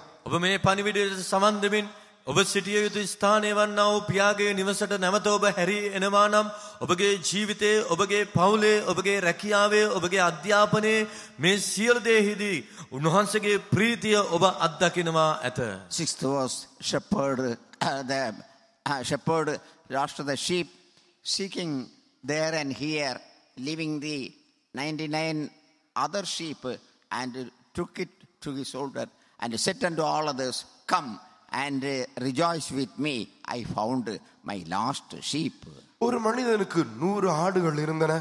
ඔබ සිටිය යුතු ස්ථානය වන්නා වූ පියාගේ නිවසට නැවත ඔබ හැරී එනවා නම් ඔබගේ ජීවිතයේ ඔබගේ පවුලේ ඔබගේ රැකියාවේ ඔබගේ අධ්‍යාපනයේ මේ සියලු දේෙහිදී උන්වහන්සේගේ ප්‍රීතිය ඔබ අත්දකිනවා ඇත. Sixth was shepherd uh, the uh, shepherd after the sheep seeking there and here leaving the 99 other sheep and took it to his shoulder and said unto all others come and rejoice uh, with me I found my lost sheep. ஒரு மனிதனுக்கு நூறு ஆடுகள் இருந்தன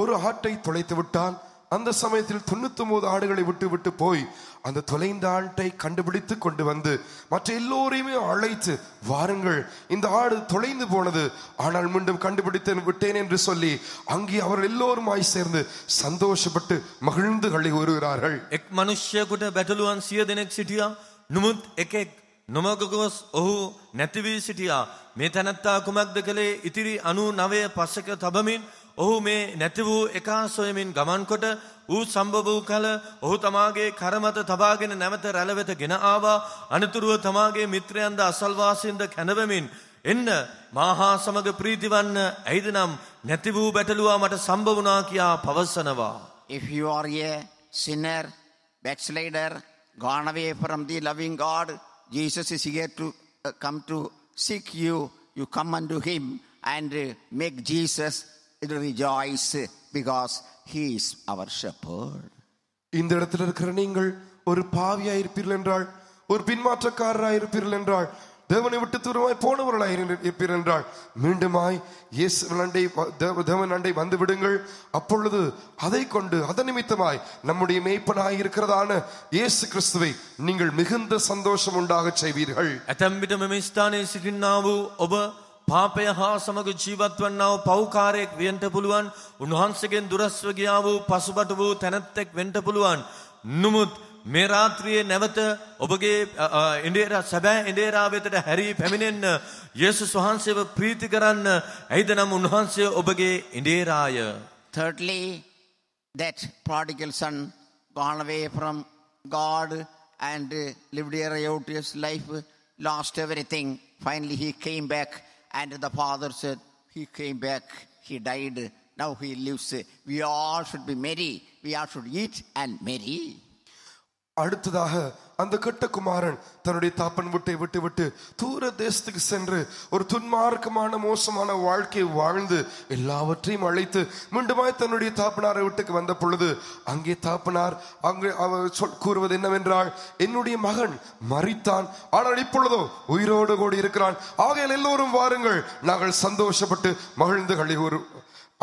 ஒரு ஆட்டை தொலைத்து விட்டான் அந்த சமயத்தில் தொண்ணூத்தி ஆடுகளை விட்டு விட்டு போய் அந்த தொலைந்த ஆட்டை கண்டுபிடித்து கொண்டு வந்து மற்ற எல்லோரையுமே அழைத்து வாருங்கள் இந்த ஆடு தொலைந்து போனது ஆனால் மீண்டும் கண்டுபிடித்து விட்டேன் என்று சொல்லி அங்கே அவர்கள் எல்லோருமாய் சேர்ந்து சந்தோஷப்பட்டு மகிழ்ந்து கழி கூறுகிறார்கள் எக் மனுஷ குட்ட பெட்டலுவான் சிய தினக் சிட்டியா நுமுத் எக் எக் නොමගකොස් ඔහු නැතිවී සිටියා. මේ තැනැත්තා කුමක්ද කළේ ඉතිරි අනු නවය පස්සක තබමින් ඔහු මේ නැති වූ එකා සොයමින් ගමන්කොට ඌ සම්භව වූ කල ඔහු තමාගේ කරමත තබාගෙන නැවත රැළවෙත ගෙන ආවා අනතුරුව තමාගේ මිත්‍රයන්ද අසල්වාසින්ද කැනවමින් එන්න මාහා සමග ප්‍රීතිවන්න ඇයිද නම් නැති වූ බැටලුවා මට සම්භවුනා කියා පවසනවා. If you are a sinner, backslider, gone away from the loving God, Jesus is here to uh, come to seek you. You come unto him and uh, make Jesus rejoice because he is our shepherd. இந்த இடத்துல இருக்கிற நீங்கள் ஒரு பாவியா இருப்பீர்கள் என்றால் ஒரு பின்மாற்றக்காரராக இருப்பீர்கள் என்றால் தேவனை விட்டு தூரமாய் போனவர்களாய் இருப்பீர் என்றால் மீண்டுமாய் இயேசு அண்டை தேவன் அண்டை வந்து விடுங்கள் அப்பொழுது அதை கொண்டு அதன் நிமித்தமாய் நம்முடைய மேய்ப்பனாய் இருக்கிறதான இயேசு கிறிஸ்துவை நீங்கள் மிகுந்த சந்தோஷம் உண்டாக செய்வீர்கள் ඇතැම්බිට මෙමස්ථානය සිටින්නාව ඔබ පාපය හා සමග ජීවත් වන්නාව පෞකාරයෙක් වෙන්ට පුළුවන් උන්වහන්සගෙන් දුරස්වගියාව වූ පසුබට වූ තැනැත්තෙක් මේ රාත්‍රියේ නැවත ඔබගේ ඉන්දියා සැබෑ ඉන්දියා වෙතට හැරී පැමිණෙන්න යේසුස් වහන්සේව ප්‍රීති කරන්න ඇයිද නම් thirdly that prodigal son gone away from god and lived a riotous life lost everything finally he came back and the father said he came back he died now he lives we all should be merry we all should eat and merry அடுத்ததாக அந்த கெட்ட குமாரன் தன்னுடைய தாப்பன் வீட்டை விட்டு விட்டு தூர தேசத்துக்கு சென்று ஒரு துன்மார்க்கமான மோசமான வாழ்க்கையை வாழ்ந்து எல்லாவற்றையும் அழைத்து மீண்டுமாய் தன்னுடைய தாப்பனாரை வீட்டுக்கு வந்த பொழுது அங்கே தாப்பனார் அங்கே அவர் சொல் கூறுவது என்னவென்றால் என்னுடைய மகன் மறித்தான் ஆனால் இப்பொழுதோ உயிரோடு கூட இருக்கிறான் ஆகையில் எல்லோரும் வாருங்கள் நாங்கள் சந்தோஷப்பட்டு மகிழ்ந்து கழிவு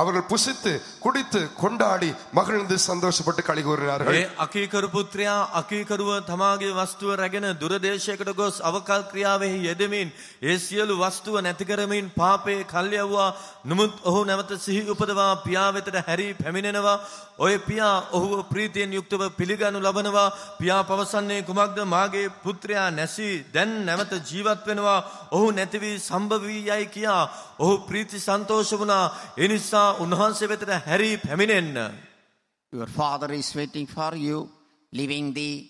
அவர்கள் புசித்து குடித்து கொண்டாடி மகிழ்ந்து சந்தோஷப்பட்டு கழி கூறினார்கள் අකීකරු පුත්‍රයා අකීකරුව තමාගේ වස්තුව රැගෙන දුරදේශයකට ගොස් අවකල් ක්‍රියාවෙහි යෙදමින් ඒ සියලු වස්තුව නැති කරමින් පාපේ කල්යවුවා නමුත් ඔහු නැවත සිහි උපදවා පියා වෙතට හැරී පැමිණෙනවා ඔය පියා ඔහුව ප්‍රීතියෙන් යුක්තව පිළිගනු ලබනවා පියා පවසන්නේ කුමක්ද මාගේ පුත්‍රයා නැසී දැන් නැවත ජීවත් වෙනවා ඔහු නැති වී සම්භව වී යයි කියා ඔහු ප්‍රීති සන්තෝෂ වුණා ඒ නිසා උන්වහන්සේ වෙතට හැරි පැමිණෙන්න. Your father is waiting for you, leaving the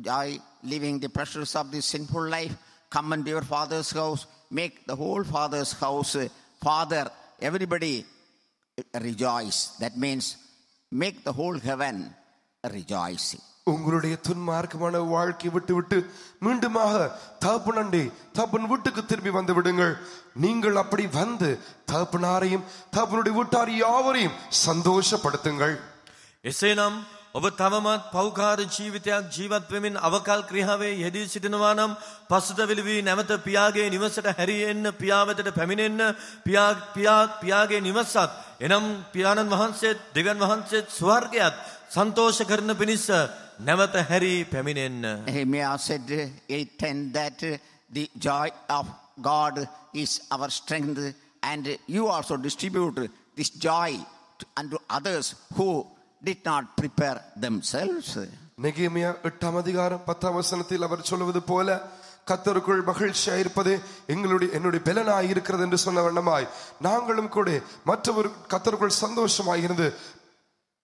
joy, leaving the pressures of this sinful life. Come into your father's house, make the whole father's house, father, everybody rejoice. That means make the whole heaven rejoicing. உங்களுடைய துன்மார்க்கமான வாழ்க்கையை விட்டு விட்டு மீண்டுமாக தகப்பனண்டே தகப்பன் வீட்டுக்கு திரும்பி வந்து விடுங்கள் நீங்கள் அப்படி வந்து தகப்பனாரையும் தகப்பனுடைய வீட்டார் யாவரையும் சந்தோஷப்படுத்துங்கள் එසේ නම් ඔබ තවමත් පෞකාර ජීවිතයක් ජීවත්වමින් අවකල් ක්‍රියාවේ යෙදී සිටිනවා නම් පසුතැවිලි වී නැවත පියාගේ නිවසට හැරී එන්න පියා වෙතට පැමිණෙන්න පියා පියා පියාගේ නිවසත් එනම් පියාණන් වහන්සේත් දෙවියන් වහන්සේත් ස්වර්ගයත් සන්තෝෂ කරන පිණිස නැවත හැරි පැමිණෙන්න. Nehemiah said, it and that the joy of God is our strength and you also distribute this joy unto others who did not prepare themselves. நெகேமியா எட்டாம் அதிகாரம் பத்தாம் வசனத்தில் அவர் சொல்வது போல கத்தருக்குள் மகிழ்ச்சியாக இருப்பதே எங்களுடைய என்னுடைய பலனாய் இருக்கிறது என்று சொன்ன வண்ணமாய் நாங்களும் கூட மற்றவர் கத்தருக்குள் சந்தோஷமாக இருந்து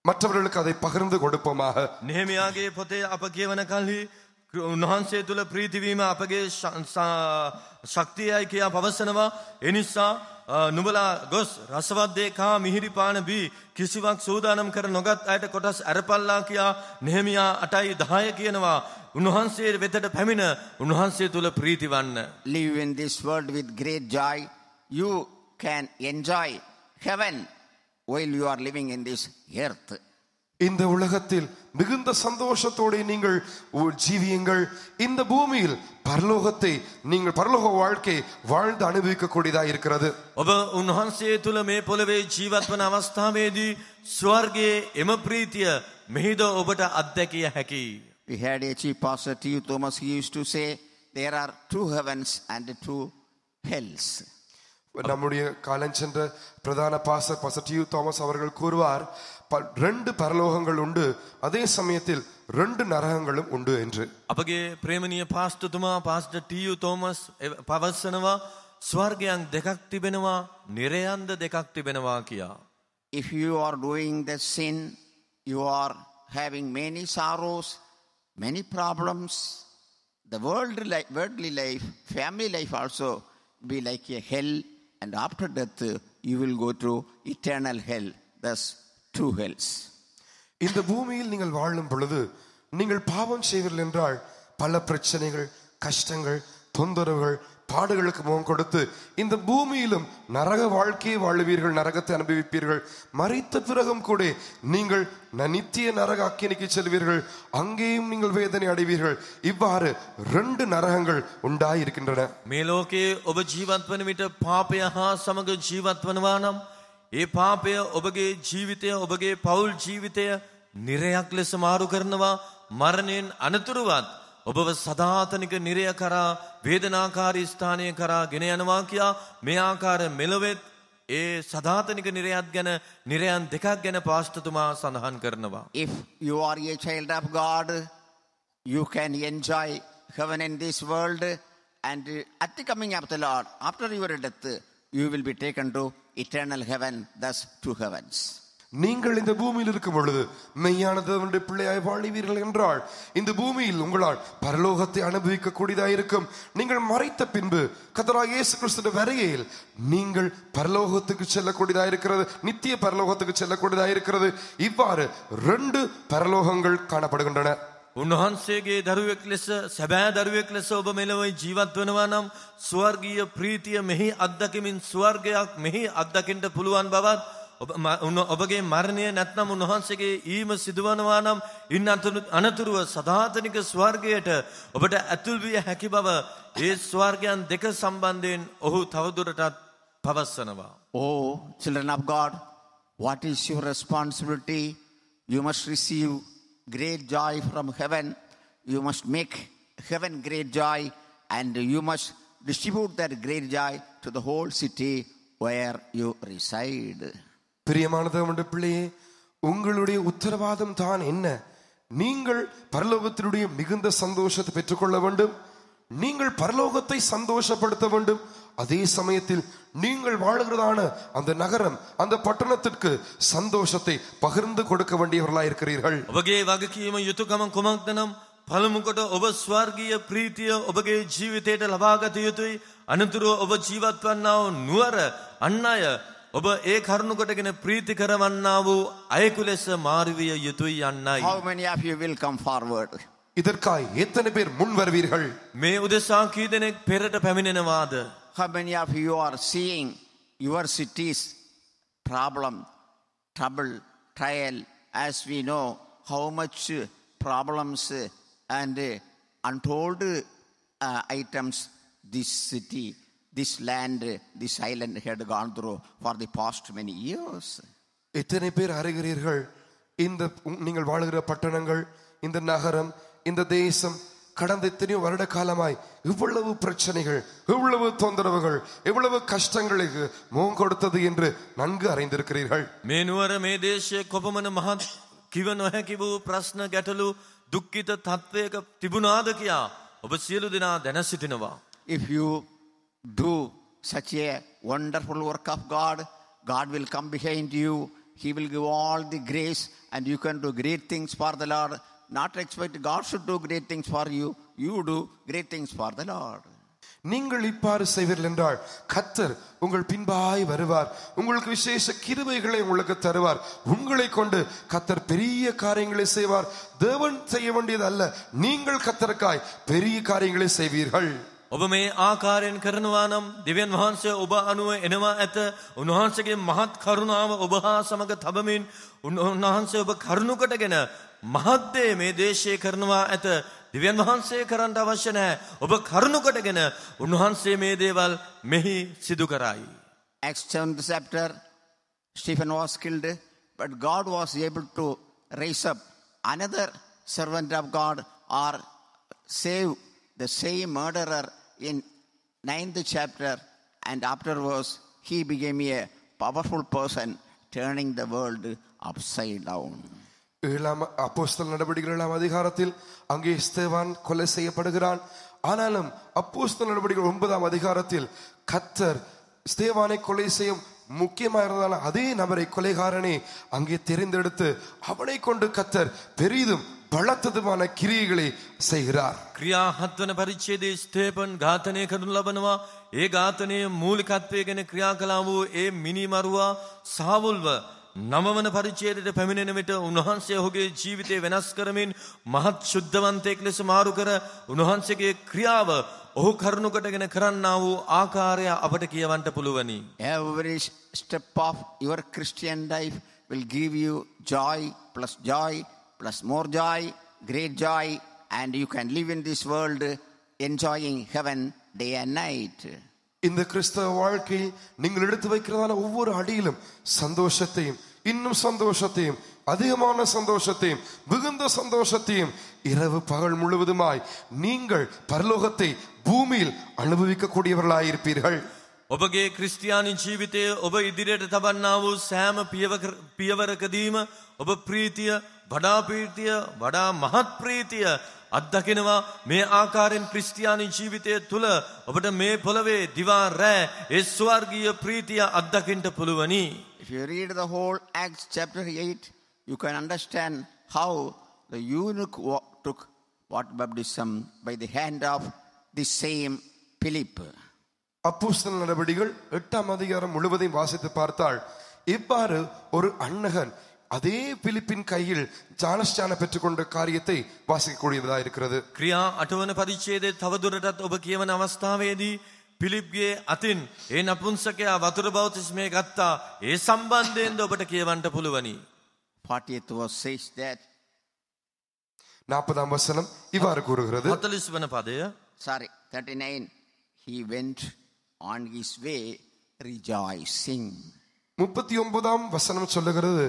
மற்றவர்களுக்கு அதை பகிர்ந்து கொடுப்போமாக நெஹமியாගේ පොතේ අප කියවන කල්හි උන්වහන්සේ තුළ ප්‍රීතිවීම අපගේ ශක්තියයි කියා පවසනවා එනිසා නුබලා ගොස් රසවත්දේ කා මිහිරි පාන බී කිසිවක් සූදානම් කර නොගත් අයට කොටස් ඇරපල්ලා කියා නෙහමියා අටයි දහය කියනවා උන්වහන්සේ වෙතට පැමිණ උන්වහන්සේ තුළ ප්‍රීතිවන්න. Live in this world with great joy, you can enjoy heaven while you are living in this earth. இந்த உலகத்தில் மிகுந்த சந்தோஷத்தோடு நீங்கள் ஜீவியுங்கள் இந்த பூமியில் பரலோகத்தை நீங்கள் பரலோக வாழ்க்கை வாழ்ந்து அனுபவிக்க கூடியதா இருக்கிறது ඔබ උන්වහන්සේ තුළ මේ පොළවේ ජීවත් වන අවස්ථාවේදී ස්වර්ගයේ එම ප්‍රීතිය මෙහිද ඔබට අත්දැකිය haki. We had a chief pastor T. Thomas, he used to say, there are two heavens and two hells. நம்முடைய காலம் சென்ற பிரதான பாச பசட்டியூ தாமஸ் அவர்கள் கூறுவார் ரெண்டு பரலோகங்கள் உண்டு அதே சமயத்தில் ரெண்டு நரகங்களும் உண்டு என்று අපගේ ප්‍රේමණීය පාස්තුතුමා පාස්ටර් ටීයු තෝමස් පවසනවා ස්වර්ගයන් දෙකක් තිබෙනවා නිර්යන්ද දෙකක් තිබෙනවා කියා if you are doing the sin you are having many sorrows many problems the worldly life, worldly life family life also be like a hell and after death you will go to eternal hell thus two hells இந்த பூமியில் நீங்கள் வாழும் பொழுது நீங்கள் பாவம் செய்வீர்கள் என்றால் பல பிரச்சனைகள் கஷ்டங்கள் தொந்தரவுகள் பாடுகளுக்கு முகம் கொடுத்து இந்த பூமியிலும் நரக வாழ்க்கையை வாழ்வீர்கள் நரகத்தை அனுபவிப்பீர்கள் மறைத்த பிறகும் கூட நீங்கள் நித்திய நரக அக்கினிக்கு செல்வீர்கள் அங்கேயும் நீங்கள் வேதனை அடைவீர்கள் இவ்வாறு ரெண்டு நரகங்கள் உண்டாயிருக்கின்றன மேலோகே ඔබ ජීවත් වන විට පාපය හා සමග ජීවත් වනවා உபகே ඒ පාපය ඔබගේ ජීවිතය ඔබගේ පවුල් ජීවිතය නිරයක් ඔබව සදාතනික නිරය කරා වේදනාකාරී ස්ථානය කරා ගෙන යනවා කියා මේ ආකාර මෙලොවෙත් ඒ සදාතනික නිරයත් ගැන නිරයන් දෙකක් ගැන පාස්ටතුමා සඳහන් කරනවා. If you are a child of God, you can enjoy heaven in this world and at the coming of the Lord, after your death, you will be taken to eternal heaven, thus two heavens. நீங்கள் இந்த பூமியில் இருக்கும் பொழுது மெய்யான தேவனுடைய பிள்ளையாய் வாழ்வீர்கள் என்றால் இந்த பூமியில் உங்களால் பரலோகத்தை அனுபவிக்க இருக்கும் நீங்கள் மறைத்த பின்பு கதராக இயேசு கிறிஸ்து வரையில் நீங்கள் பரலோகத்துக்கு செல்லக்கூடியதாக இருக்கிறது நித்திய பரலோகத்துக்கு செல்லக்கூடியதாக இருக்கிறது இவ்வாறு ரெண்டு பரலோகங்கள் காணப்படுகின்றன උන්වහන්සේගේ දරුවෙක් ලෙස සැබෑ දරුවෙක් ලෙස ඔබ මෙලොවයි ජීවත් වෙනවා නම් ස්වර්ගීය ප්‍රීතිය මෙහි අත්දැකීමින් ස්වර්ගයක් මෙහි අත්දකින්න පුළුවන් බවත් ඔබගේ මරණය නැත්නම් උන්වහන්සේගේ ඊම සිදුවනවා නම් ඉන් අනතුරුව සදාතනික ස්වර්ගයට ඔබට ඇතුල් විය හැකි බව ඒ ස්වර්ගයන් දෙක සම්බන්ධයෙන් ඔහු තවදුරටත් පවස්සනවා. Oh, children of God, what is your responsibility? You must receive great joy from heaven. You must make heaven great joy and you must distribute that great joy to the whole city where you reside. பிரியமானதவனுடைய பிள்ளையே உங்களுடைய உத்தரவாதம் தான் என்ன நீங்கள் பரலோகத்தினுடைய மிகுந்த சந்தோஷத்தை பெற்றுக்கொள்ள வேண்டும் நீங்கள் பரலோகத்தை சந்தோஷப்படுத்த வேண்டும் அதே சமயத்தில் நீங்கள் வாழ்கிறதான அந்த நகரம் அந்த பட்டணத்திற்கு சந்தோஷத்தை பகிர்ந்து கொடுக்க வேண்டியவர்களாக இருக்கிறீர்கள் ඔබගේ වගකීම යුතුකම කුමක්ද නම් පළමුකොට ඔබ ස්වර්ගීය ප්‍රීතිය ඔබගේ ජීවිතයට ලබාගත යුතුයි අනතුරුව ඔබ ජීවත් වන්නා ඔබ ඒ කරුණු කොටගෙන ප්‍රීති කරවන්නා වූ අයෙකු ලෙස මාර්විය යුතුයි යන්නයි. How many of you will come forward? இதற்காய் எத்தனை பேர் முன் வருவீர்கள்? මේ උදෙසා කී දෙනෙක් පෙරට පැමිණෙනවාද? How many of you are seeing your cities problem, trouble, trial as we know how much problems and untold uh, items this city this land, this island had gone through for the past many years. எத்தனை பேர் அறிகிறீர்கள் இந்த நீங்கள் வாழுகிற பட்டணங்கள் இந்த நகரம் இந்த தேசம் கடந்த எத்தனையோ வருட காலமாய் இவ்வளவு பிரச்சனைகள் இவ்வளவு தொந்தரவுகள் இவ்வளவு கஷ்டங்களுக்கு முகம் கொடுத்தது என்று நன்கு அறிந்திருக்கிறீர்கள் මේනුවර මේ දේශය කොපමන මහත් කිව නොහැකි වූ ප්‍රශ්න ගැටලු දුක්කිත තත්ත්වයක තිබුණාද කියා ඔබ සියලු දෙනා දැන සිටිනවා. If you do such a wonderful work of God, God will come behind you. He will give all the grace and you can do great things for the Lord. Not expect God should do great things for you. You do great things for the Lord. நீங்கள் இப்பாறு செய்வீர்கள் என்றால் கத்தர் உங்கள் பின்பாய் வருவார் உங்களுக்கு விசேஷ கிருபைகளை உங்களுக்கு தருவார் உங்களை கொண்டு கத்தர் பெரிய காரியங்களை செய்வார் தேவன் செய்ய வேண்டியது அல்ல நீங்கள் கத்தருக்காய் பெரிய காரியங்களை செய்வீர்கள் ඔබ මේ ආකාරයෙන් කරනවා නම් දෙවියන් වහන්සේ ඔබ අනුව එනවා ඇත. උන්වහන්සේගේ මහත් කරුණාව ඔබ හා සමග තබමින් උන්වහන්සේ ඔබ කරුණු කොටගෙන මහත් දේ මේ දේශය කරනවා ඇත. දෙවියන් වහන්සේ කරන්න අවශ්‍ය නැහැ. ඔබ කරුණු කොටගෙන උන්වහන්සේ මේ දේවල් මෙහි සිදු කරයි. Acts 7th chapter Stephen was killed but God was able to raise up another servant of God or save the same murderer in ninth chapter, and afterwards he became a powerful person, turning the world upside down. ஏழாம் அப்போஸ்தல் நடவடிக்கை ஏழாம் அதிகாரத்தில் அங்கே ஸ்தேவான் கொலை செய்யப்படுகிறான் ஆனாலும் apostle நடவடிக்கை ஒன்பதாம் அதிகாரத்தில் கத்தர் ஸ்தேவானை கொலை செய்யும் முக்கியமாக அதே நபரை கொலைகாரனை அங்கே தெரிந்தெடுத்து அவனை கொண்டு கத்தர் பெரிதும் පළත්තදமான කිරීகளை செய்கிறார். ක්‍රියාහත්වන පරිච්ඡේදයේ ස්ටේපන් ඝාතනය කරනු ලබනවා. ඒ ඝාතනයේ මූලිකත්වය ගැන කතා කළා වූ ඒ මිනිමරුවා සාවුල්ව නමවන පරිච්ඡේදයට පැමිණෙන විට උන්වහන්සේ ඔහුගේ ජීවිතය වෙනස් කරමින් මහත් ශුද්ධවන්තයෙක් ලෙස මාරු කර උන්වහන්සේගේ ක්‍රියාව ඔහු කරුණු කොටගෙන කරන්නා වූ ආකාරය අපට කියවන්න පුළුවනි. Every step of your Christian life will give you joy plus joy plus more joy, great joy, and you can live in this world enjoying heaven day and night. இந்த கிறிஸ்தவ வாழ்க்கையில் நீங்கள் எடுத்து வைக்கிறதான ஒவ்வொரு அடியிலும் சந்தோஷத்தையும் இன்னும் சந்தோஷத்தையும் அதிகமான சந்தோஷத்தையும் மிகுந்த சந்தோஷத்தையும் இரவு பகல் முழுவதுமாய் நீங்கள் பரலோகத்தை பூமியில் அனுபவிக்கக்கூடியவர்களாயிருப்பீர்கள் ඔබගේ ක්‍රිස්තියානි ජීවිතය ඔබ ඉදිරියට තබන්නා වූ සෑම පියවරකදීම ඔබ ප්‍රීතිය වඩා ප්‍රීතිය වඩා මහත් ප්‍රීතිය අත්දකිනවා මේ ආකාරයෙන් ක්‍රිස්තියානි ජීවිතය තුළ ඔබට මේ පොළවේ දිවා රෑ ඒ ස්වර්ගීය ප්‍රීතිය අත්දකින්න පුළුවනි. If you read the whole Acts chapter 8 you can understand how the eunuch took water baptism by the hand of the same Philip. அப்போஸ்தல நடவடிக்கைகள் எட்டாம் அதிகாரம் முழுவதையும் வாசித்து பார்த்தால் இவ்வாறு ஒரு அண்ணகன் அதே பிலிப்பின் கையில் ஜானஸ்தான பெற்றுக்கொண்ட காரியத்தை வாசிக்கக்கூடியதாக இருக்கிறது கிரியா அட்டவன பதிச்சேதே தவதுரடத் ஒப கியவன அவஸ்தாவேதி பிலிப்கே அதின் ஏ நபுன்சகே வதுர பௌத்திஸ்மே கத்தா ஏ சம்பந்தேந்த ஒப்பட கியவன்ட புலுவனி பாட்டியத்து வசேஷ் தட் நாற்பதாம் வசனம் இவ்வாறு கூறுகிறது பத்தலிஸ்வன பாதே sorry thirty nine he went on his way rejoicing முப்பத்தி ஒன்பதாம் வசனம் சொல்லுகிறது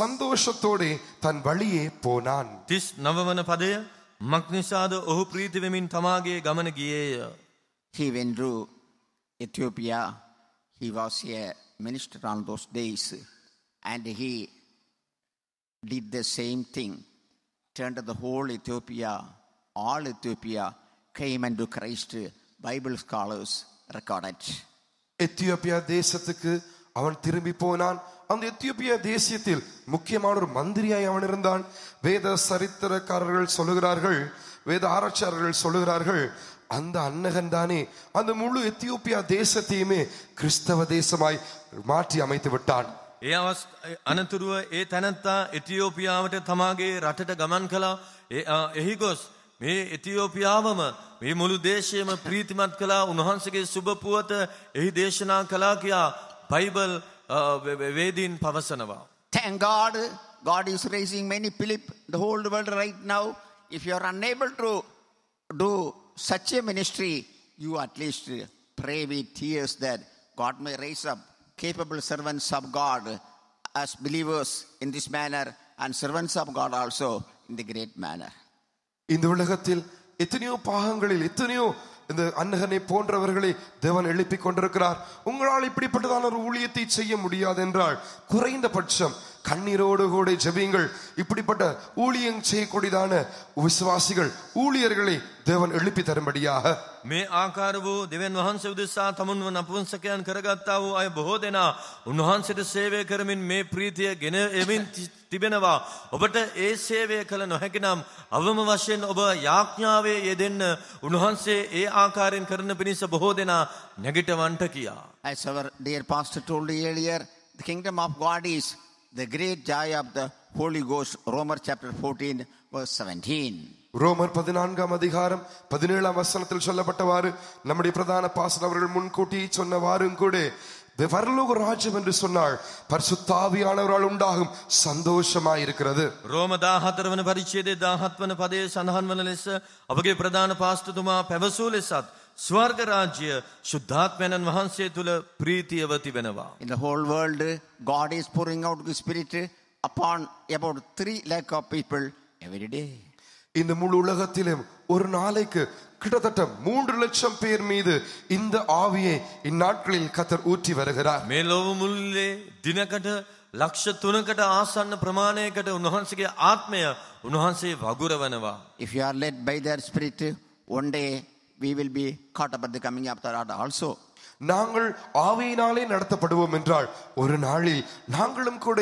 சந்தோஷத்தோடு தன் வழியே போனான் තිස් නවවන පදය මක්නිසාද ඔහු ප්‍රීතිවෙමින් තමාගේ ගමන ගියේය. He went to Ethiopia. He was a minister on those days. And he did the same thing. Turned the whole Ethiopia, all Ethiopia came unto Christ. Bible scholars recorded. Ethiopia தேசத்துக்கு அவன் திரும்பி போனான் அந்த எத்தியோப்பிய தேசியத்தில் முக்கியமான ஒரு மந்திரியாய் அவன் இருந்தான் வேத சரித்திரக்காரர்கள் சொல்லுகிறார்கள் வேத ஆராய்ச்சியாளர்கள் சொல்லுகிறார்கள் அந்த அன்னகன் தானே அந்த முழு எத்தியோப்பியா தேசத்தையுமே கிறிஸ்தவ தேசமாய் மாற்றி அமைத்து விட்டான் ඒ අවස් අනතුරුව ඒ තැනැත්තා එතියෝපියාවට තමාගේ රටට ගමන් කලා එහි ගොස් මේ එතියෝපියාවම මේ මුළු දේශයම ප්‍රීතිමත් කලා උන්වහන්සගේ සුභපුුවත එහි දේශනා කලා කියා Bible, වේදීන් uh, පවසනවා. Thank God, God is raising many Philip, the whole world right now. If you are unable to do such a ministry, you at least pray with tears that God may raise up capable servants of God as believers in this manner and servants of God also in the great manner. In the உலகத்தில் எத்தனையோ பாகங்களில் எத்தனையோ இந்த அன்னகனை போன்றவர்களை தேவன் எழுப்பி கொண்டிருக்கிறார் உங்களால் இப்படிப்பட்டதான ஒரு ஊழியத்தை செய்ய முடியாது என்றால் குறைந்த பட்சம் கண்ணீரோடு கூட ஜெபியுங்கள் இப்படிப்பட்ட ஊழியம் செய்யக்கூடியதான விசுவாசிகள் ஊழியர்களை දෙවන් එලිපි තරඹඩියාහ මේ ආකාර වූ දෙවන් වහන්සේ උදෙසා තමුන්ව නපුංසකයන් කරගත්තා වූ අය බොහෝ දෙනා උන්වහන්සේට සේවය කරමින් මේ ප්‍රීතිය ගෙන එමින් තිබෙනවා ඔබට ඒ සේවය කළ නොහැකි නම් අවම වශයෙන් ඔබ යාඥාවේ යෙදෙන්න උන්වහන්සේ ඒ ආකාරයෙන් කරන පිණිස බොහෝ දෙනා නැගිටවන්ට කියා As our dear pastor told earlier the kingdom of God is the great joy of the Holy Ghost, Romans chapter 14, verse 17. ரோமர் பதினான்காம் அதிகாரம் பதினேழாம் வசனத்தில் சொல்லப்பட்டவாறு நம்முடைய பிரதான பாசன் அவர்கள் முன்கூட்டி சொன்னவாறும் கூட பரலோக ராஜ்யம் என்று சொன்னால் பரிசுத்தாவியானவரால் உண்டாகும் சந்தோஷமாய் இருக்கிறது ரோம 14 වන පරිච්ඡේදයේ பதே වන පදයේ සඳහන් වන ලෙස අපගේ ප්‍රධාන පාස්තුතුමා ස්වර්ගරාජ්‍ය ශුද්ධාත්මයණන් වහන්සේ තුළ ප්‍රීතියවති වෙනවා. In the whole world, God is pouring out His Spirit upon about three lakh of people every day. இந்த முழு உலகத்திலும் ஒரு நாளைக்கு கிட்டத்தட்ட மூன்று லட்சம் பேர் மீது இந்த ஆவியை இந்நாட்களில் கத்தர் ஊற்றி வருகிறார் மேலோவும் உள்ளே தினகட ලක්ෂ තුනකට ආසන්න ප්‍රමාණයකට උන්වහන්සේගේ ආත්මය උන්වහන්සේ වගුරවනවා. If you are led by their spirit, one day we will be caught up at the coming of also. நாங்கள் ஆவியினாலே நடத்தப்படுவோம் என்றால் ஒரு நாளில் நாங்களும் கூட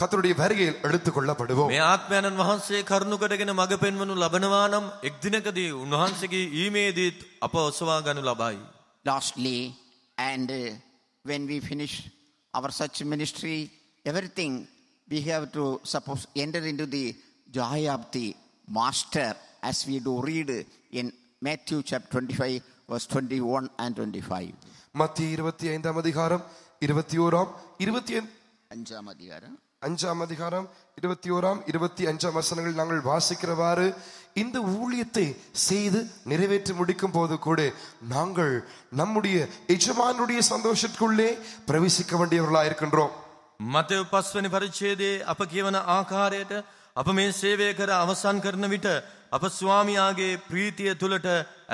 கத்தருடைய வருகையில் எடுத்துக் கொள்ளப்படுவோம் මේ ආත්මයන්න් වහන්සේ කරුණු කොටගෙන මඟ පෙන්වනු ලබනවා නම් එක් දිනකදී උන්වහන්සේගේ ඊමේදීත් අප ඔසවා ගනු ලබයි lastly and uh, when we finish our such ministry everything we have to suppose enter into the joy of the master as we do read in Matthew chapter twenty five verse twenty one and twenty five மத்திய இருபத்தி ஐந்தாம் அதிகாரம் இருபத்தி ஓராம் இருபத்தி அஞ்சாம் அதிகாரம் அஞ்சாம் அதிகாரம் இருபத்தி ஓராம் இருபத்தி அஞ்சாம் வசனங்கள் நாங்கள் வாசிக்கிறவாறு இந்த ஊழியத்தை செய்து நிறைவேற்றி முடிக்கும் போது கூட நாங்கள் நம்முடைய எஜமானுடைய சந்தோஷத்துக்குள்ளே பிரவேசிக்க வேண்டியவர்களாக இருக்கின்றோம் මත උපස්වනි පරිච්චේදේ අප කියවන ආකාරයට අප මේ සේවය කර අවසන් කරන විට අප ස්වාමියාගේ ප්‍රීතිය තුළට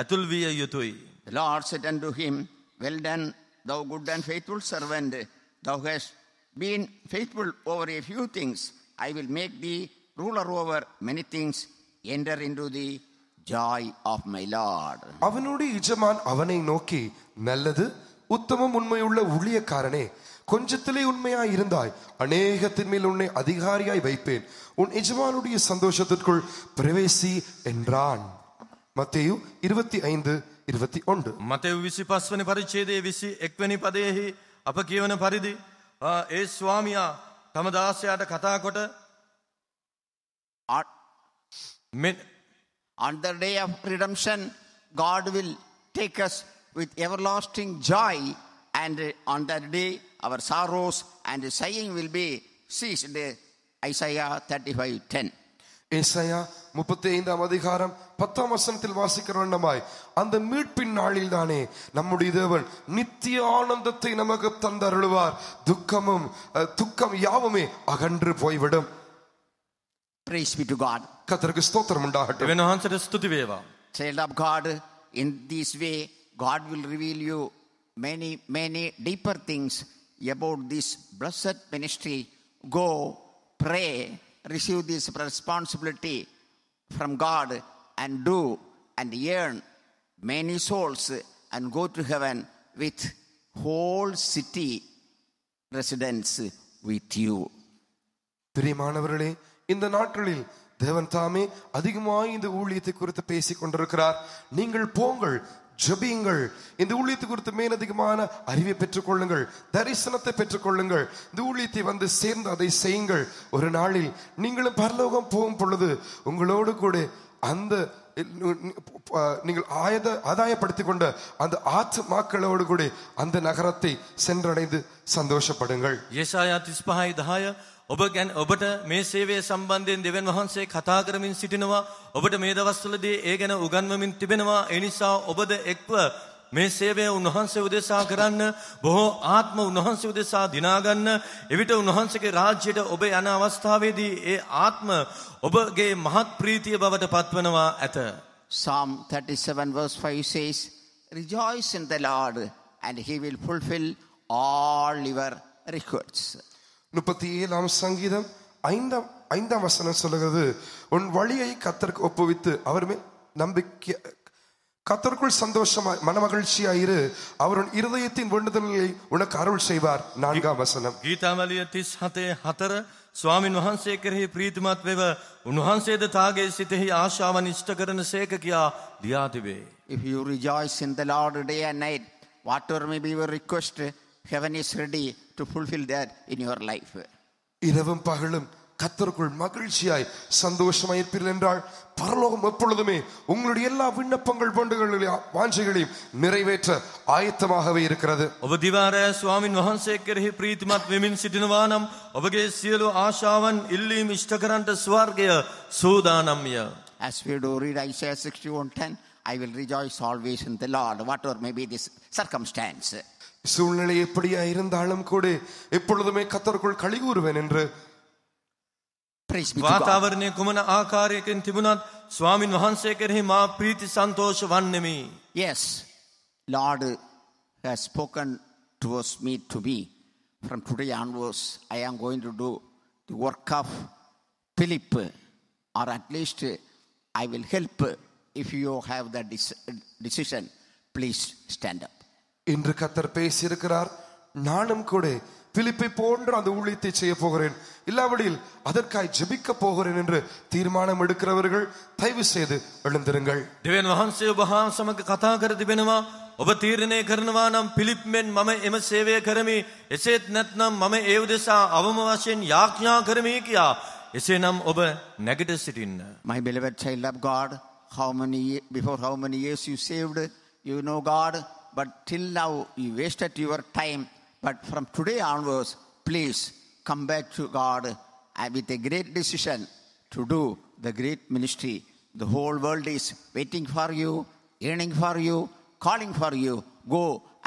ඇතුල් විය යුතුයි. The Lord said unto him, Well done, thou good and faithful servant. Thou hast been faithful over a few things. I will make thee ruler over many things. Enter into the joy of my Lord. அவனுடைய எஜமான் அவனை நோக்கி நல்லது உத்தமம் கொஞ்சத்திலே உண்மையாய் இருந்தாய் அநேகத்தின் மேல் உன்னை அதிகாரியாய் வைப்பேன் உன் எஜமானுடைய சந்தோஷத்திற்குள் பிரவேசி என்றான் மத்தேயு இருபத்தி ஐந்து இருபத்தி ஒன்று மத்தேயு விசி பஸ்வனி பரிச்சேதே விசி எக்வனி பதேஹி அபகீவன பரிதி ஏ சுவாமியா தமதாசியாட கதா கொட On the day of redemption, God will take us with everlasting joy And on that day, our sorrows and sighing will be ceased. Isaiah 35 10. ஏசாயா முப்பத்தி ஐந்தாம் அதிகாரம் பத்தாம் வசனத்தில் வாசிக்கிற வண்ணமாய் அந்த மீட்பின் நாளில் தானே நம்முடைய தேவன் நித்திய ஆனந்தத்தை நமக்கு தந்தருளுவார் துக்கமும் துக்கம் யாவுமே அகன்று போய்விடும் Praise be to God. கத்தருக்கு ஸ்தோத்திரம் உண்டாகட்டும் வேணும் ஸ்துதி வேவா Child of God, in this way, God will reveal you many, many deeper things about this blessed ministry. Go, pray, receive this responsibility from God and do and earn many souls and go to heaven with whole city residents with you. பிரியமானவர்களே இந்த நாட்களில் தேவன் தாமே அதிகமாய் இந்த ஊழியத்தை குறித்து பேசிக் கொண்டிருக்கிறார் நீங்கள் போங்கள் ஜபியுங்கள் இந்த ஊழியத்தை குறித்து மேலதிகமான அறிவை பெற்றுக்கொள்ளுங்கள் தரிசனத்தை பெற்றுக்கொள்ளுங்கள் இந்த ஊழியத்தை வந்து சேர்ந்து அதை செய்யுங்கள் ஒரு நாளில் நீங்களும் பரலோகம் போகும் பொழுது உங்களோடு கூட அந்த நீங்கள் ஆயத ஆதாயப்படுத்தி கொண்ட அந்த ஆத்து மாக்களோடு கூட அந்த நகரத்தை சென்றடைந்து சந்தோஷப்படுங்கள் ஏசாயா திஸ்பஹாய் ඔබ ගැන ඔබට මේ සේවය සම්බන්ධයෙන් දෙවන් වහන්සේ කතා කරමින් සිටිනවා. ඔබට මේ දවස්වලදී ඒ ගැන උගන්වමින් තිබෙනවා. ඒ නිසා ඔබද එක්ව මේ සේවය උන්වහන්සේ උදෙසා කරන්න බොහෝ ආත්ම උන්වහන්සේ උදෙසා දිනා ගන්න එවිට උන්වහන්සේගේ රාජ්‍යයට ඔබ යන අවස්ථාවේදී ඒ ආත්ම ඔබගේ මහත් ප්‍රීතිය බවට පත්වනවා ඇත Psalm 37 verse 5 says rejoice in the Lord and he will fulfill all your requests முப்பத்தி ஏழாம் சங்கீதம் ஐந்தாம் ஐந்தாம் வசனம் சொல்லுகிறது உன் வழியை கத்தருக்கு ஒப்புவித்து அவருமே நம்பிக்கை கத்தருக்குள் சந்தோஷமாய் மனமகிழ்ச்சியாயிரு அவருடன் இருதயத்தின் உண்டுதல்களை உனக்கு அருள் செய்வார் நான்காம் வசனம் கீதாமலியத்தி சதே ஹதர சுவாமின் மகான் சேகரே பிரீத்தி மாத்வேவ உன்மகான் செய்த தாகே சிதே ஆஷாவன் இஷ்டகரன் சேகக்கியா தியாதிவே if you rejoice in the Lord day and night what are may be your request heaven is to fulfill that in your life. இரவும் பகலும் கத்தருக்குள் மகிழ்ச்சியாய் சந்தோஷமாய் இருப்பீர்கள் என்றால் பரலோகம் எப்பொழுதுமே உங்களுடைய எல்லா விண்ணப்பங்கள் போண்டுகளையும் வாஞ்சைகளையும் நிறைவேற்ற ஆயத்தமாகவே இருக்கிறது ඔබ දිවාර ස්වාමින් වහන්සේ කෙරෙහි ප්‍රීතිමත් වෙමින් සිටිනවා නම් ඔබගේ සියලු ආශාවන් ඉල්ලීම් ඉෂ්ට කරන්ට ස්වර්ගය සූදානම්ය As we do read Isaiah 61:10 I will rejoice always in the Lord whatever may be this circumstance சூழ்நிலை எப்படியா இருந்தாலும் கூட எப்பொழுதுமே கத்தருக்குள் கூறுவேன் என்று towards me to be from today onwards I am going to do the work of Philip or at least I will help if you have the decision please stand up இன்று கத்தர் பேசியிருக்கிறார் நானும் கூட பிலிப்பை போன்ற அந்த ஊழியத்தை செய்ய போகிறேன் இல்லாவிடில் அதற்காய் ஜெபிக்க போகிறேன் என்று தீர்மானம் எடுக்கிறவர்கள் தயவு செய்து எழுந்திருங்கள் දෙවන් වහන්සේ ඔබහා සමඟ කතා කර තිබෙනවා ඔබ තීරණය කරනවා නම් පිලිප්මෙන් මම එම සේවය කරමි එසේත් නැත්නම් මම ඒ උදෙසා අවම වශයෙන් යාඥා කරමි කියා එසේනම් ඔබ නැගිට සිටින්න My beloved child of God, how many, before how many years you saved, you know God, but till now you wasted your time. But from today onwards, please come back to God uh, with a great decision to do the great ministry. The whole world is waiting for you, yearning for you, calling for you. Go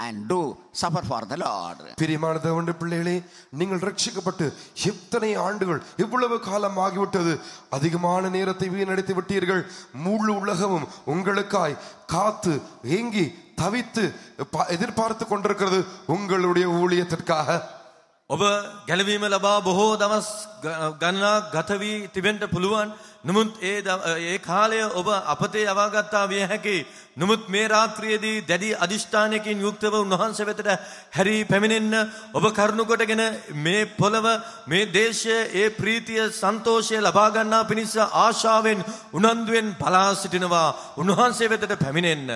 and do suffer for the Lord பிரியமான தேவனுடைய பிள்ளைகளே நீங்கள் ரட்சிக்கப்பட்டு எத்தனை ஆண்டுகள் இவ்வளவு காலம் ஆகிவிட்டது அதிகமான நேரத்தை வீணடித்து விட்டீர்கள் முழு உலகமும் உங்களுக்காய் காத்து ஏங்கி தவித்து எதிர்பார்த்து கொண்டிருக்கிறது உங்களுடைய ஊழியத்திற்காக ඔබ ගැලවීම ලබා බොහෝ දවස් ගණනා ගතවී තිබෙන්ට පුළුවන් නමුත් ඒ ඒ කාලය ඔබ අපතේ යවාගත්තා විය හැකි. නමුත් මේ රාත්‍රියේදී දැඩි අදිෂ්ඨානයකින් යුක්තව උන්වහන්සේ වෙතට හැරී පැමිණෙන්න ඔබ කරුණු කොටගෙන මේ පොළව මේ දේශය ඒ ප්‍රීතිය සන්තෝෂය ලබා ගන්නා පිණිස ආශාවෙන් උනන්දුවෙන් බලා සිටිනවා උන්වහන්සේ වෙතට පැමිණෙන්න.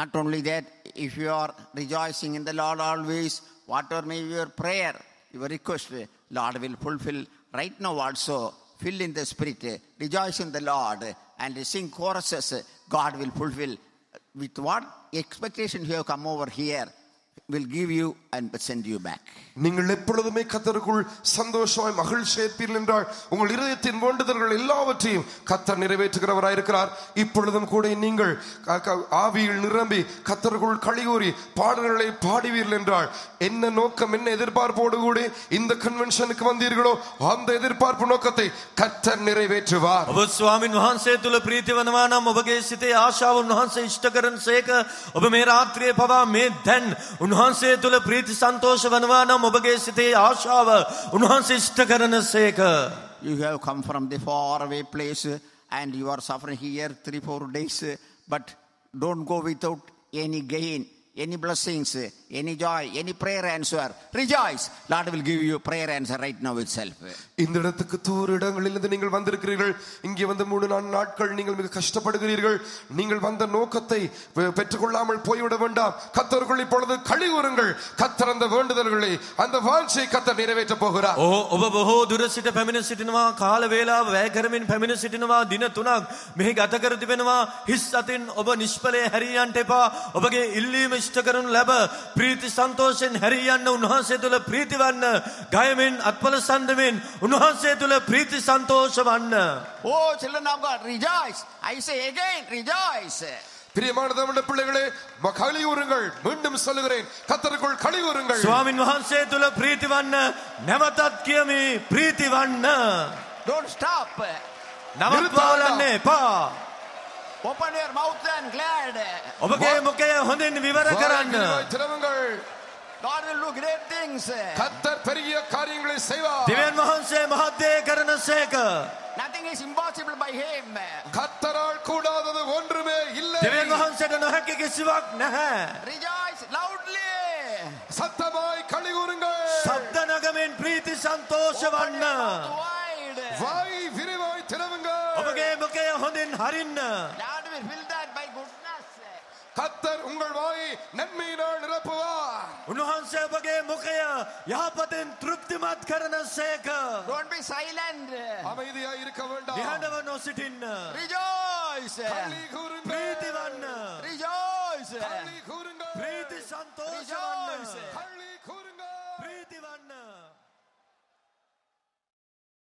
Not only that, if you are rejoicing in the Lord always, whatever may be your prayer, your request, Lord will fulfill right now also. filled in the Spirit, rejoice in the Lord, and sing choruses, God will fulfill. With what expectation you have come over here, will give you and send you back. நீங்கள் எப்பொழுதுமே கத்தருக்குள் சந்தோஷமாய் மகிழ்ச்சி இருப்பீர்கள் என்றால் உங்கள் இதயத்தின் வேண்டுதல்கள் எல்லாவற்றையும் கத்தர் நிறைவேற்றுகிறவராய் இருக்கிறார் இப்பொழுதும் கூட நீங்கள் ஆவியில் நிரம்பி கத்தருக்குள் கழிவுறி பாடல்களை பாடுவீர்கள் என்றால் என்ன நோக்கம் என்ன எதிர்பார்ப்போடு கூட இந்த கன்வென்ஷனுக்கு வந்தீர்களோ அந்த எதிர்பார்ப்பு நோக்கத்தை கத்தர் நிறைவேற்றுவார் ඔබ ස්වාමින් වහන්සේ තුළ ප්‍රීතිවනවා නම් ඔබගේ සිතේ ආශාව උන්වහන්සේ ඉෂ්ට කරන සේක ඔබ මේ රාත්‍රියේ පවා You have come from the far away place and you are suffering here three, four days, but don't go without any gain any blessings, any joy, any prayer answer. Rejoice. Lord will give you prayer answer right now itself. இந்த இடத்துக்கு தூர் இடங்களிலிருந்து நீங்கள் வந்திருக்கிறீர்கள் இங்கே வந்த மூணு நான்கு நாட்கள் நீங்கள் மிக கஷ்டப்படுகிறீர்கள் நீங்கள் வந்த நோக்கத்தை பெற்றுக்கொள்ளாமல் போய்விட வேண்டாம் கத்தருக்குள் இப்பொழுது களி கூறுங்கள் கத்தர் அந்த வேண்டுதல்களை அந்த வாஞ்சை கத்தர் நிறைவேற்ற போகிறார் ஓ ඔබ බොහෝ දුර සිට පැමිණ සිටිනවා කාල වේලාව වැය කරමින් පැමිණ සිටිනවා දින තුනක් මෙහි ගත කර ඉෂ්ට කරනු ලැබ ප්‍රීති සන්තෝෂෙන් හැරී යන්න උන්වහන්සේ තුළ ප්‍රීති වන්න ගයමින් අත්පල සඳමින් උන්වහන්සේ තුළ ප්‍රීති සන්තෝෂ වන්න ඕ oh, children of god rejoice i say again rejoice பிரியமான தமிழ் பிள்ளைகளே களி ஊருங்கள் மீண்டும் சொல்லுகிறேன் கத்தருக்குள் களி ஊருங்கள் சுவாமின் வஹான்சே துல பிரீத்தி வண்ண நெமதத் கியமி பிரீத்தி வண்ண டோன்ட் ஸ்டாப் நவத்வாலன்னே பா Open your mouth and glad. ඔබගේ මොකය හොඳින් විවර කරන්න. திறவுங்கள். God will do great things. கத்தர் பெரிய காரியங்களை செய்வார். திவேன் மகன்சே மகத்தே கரண சேக. Nothing is impossible by him. கத்தரால் கூடாதது ஒன்றுமே இல்லை. திவேன் மகன்சேட நொஹக்கி கிசிவாக் நஹ. Rejoice loudly. சத்தமாய் களி கூறுங்கள். சப்த நகமின் பிரீத்தி சந்தோஷவண்ண. Open your mouth wide. Vai Vinivai Tanamanga. Okay, okay, Hundin Harin. Now we build that by goodness. Katar Ungarvai, Nemina, Rapua. Unuhansa, okay, Mukaya, Yahapatin, Truptimat Karana Seka. Don't be silent. Amai the Irkavanda. The Hanava no sitin. Rejoice. Kali Kurin. Pretivan. Rejoice. Kali Kurin. Pretisanto. Rejoice. Kali Kurin. Pretivan. Pretivan.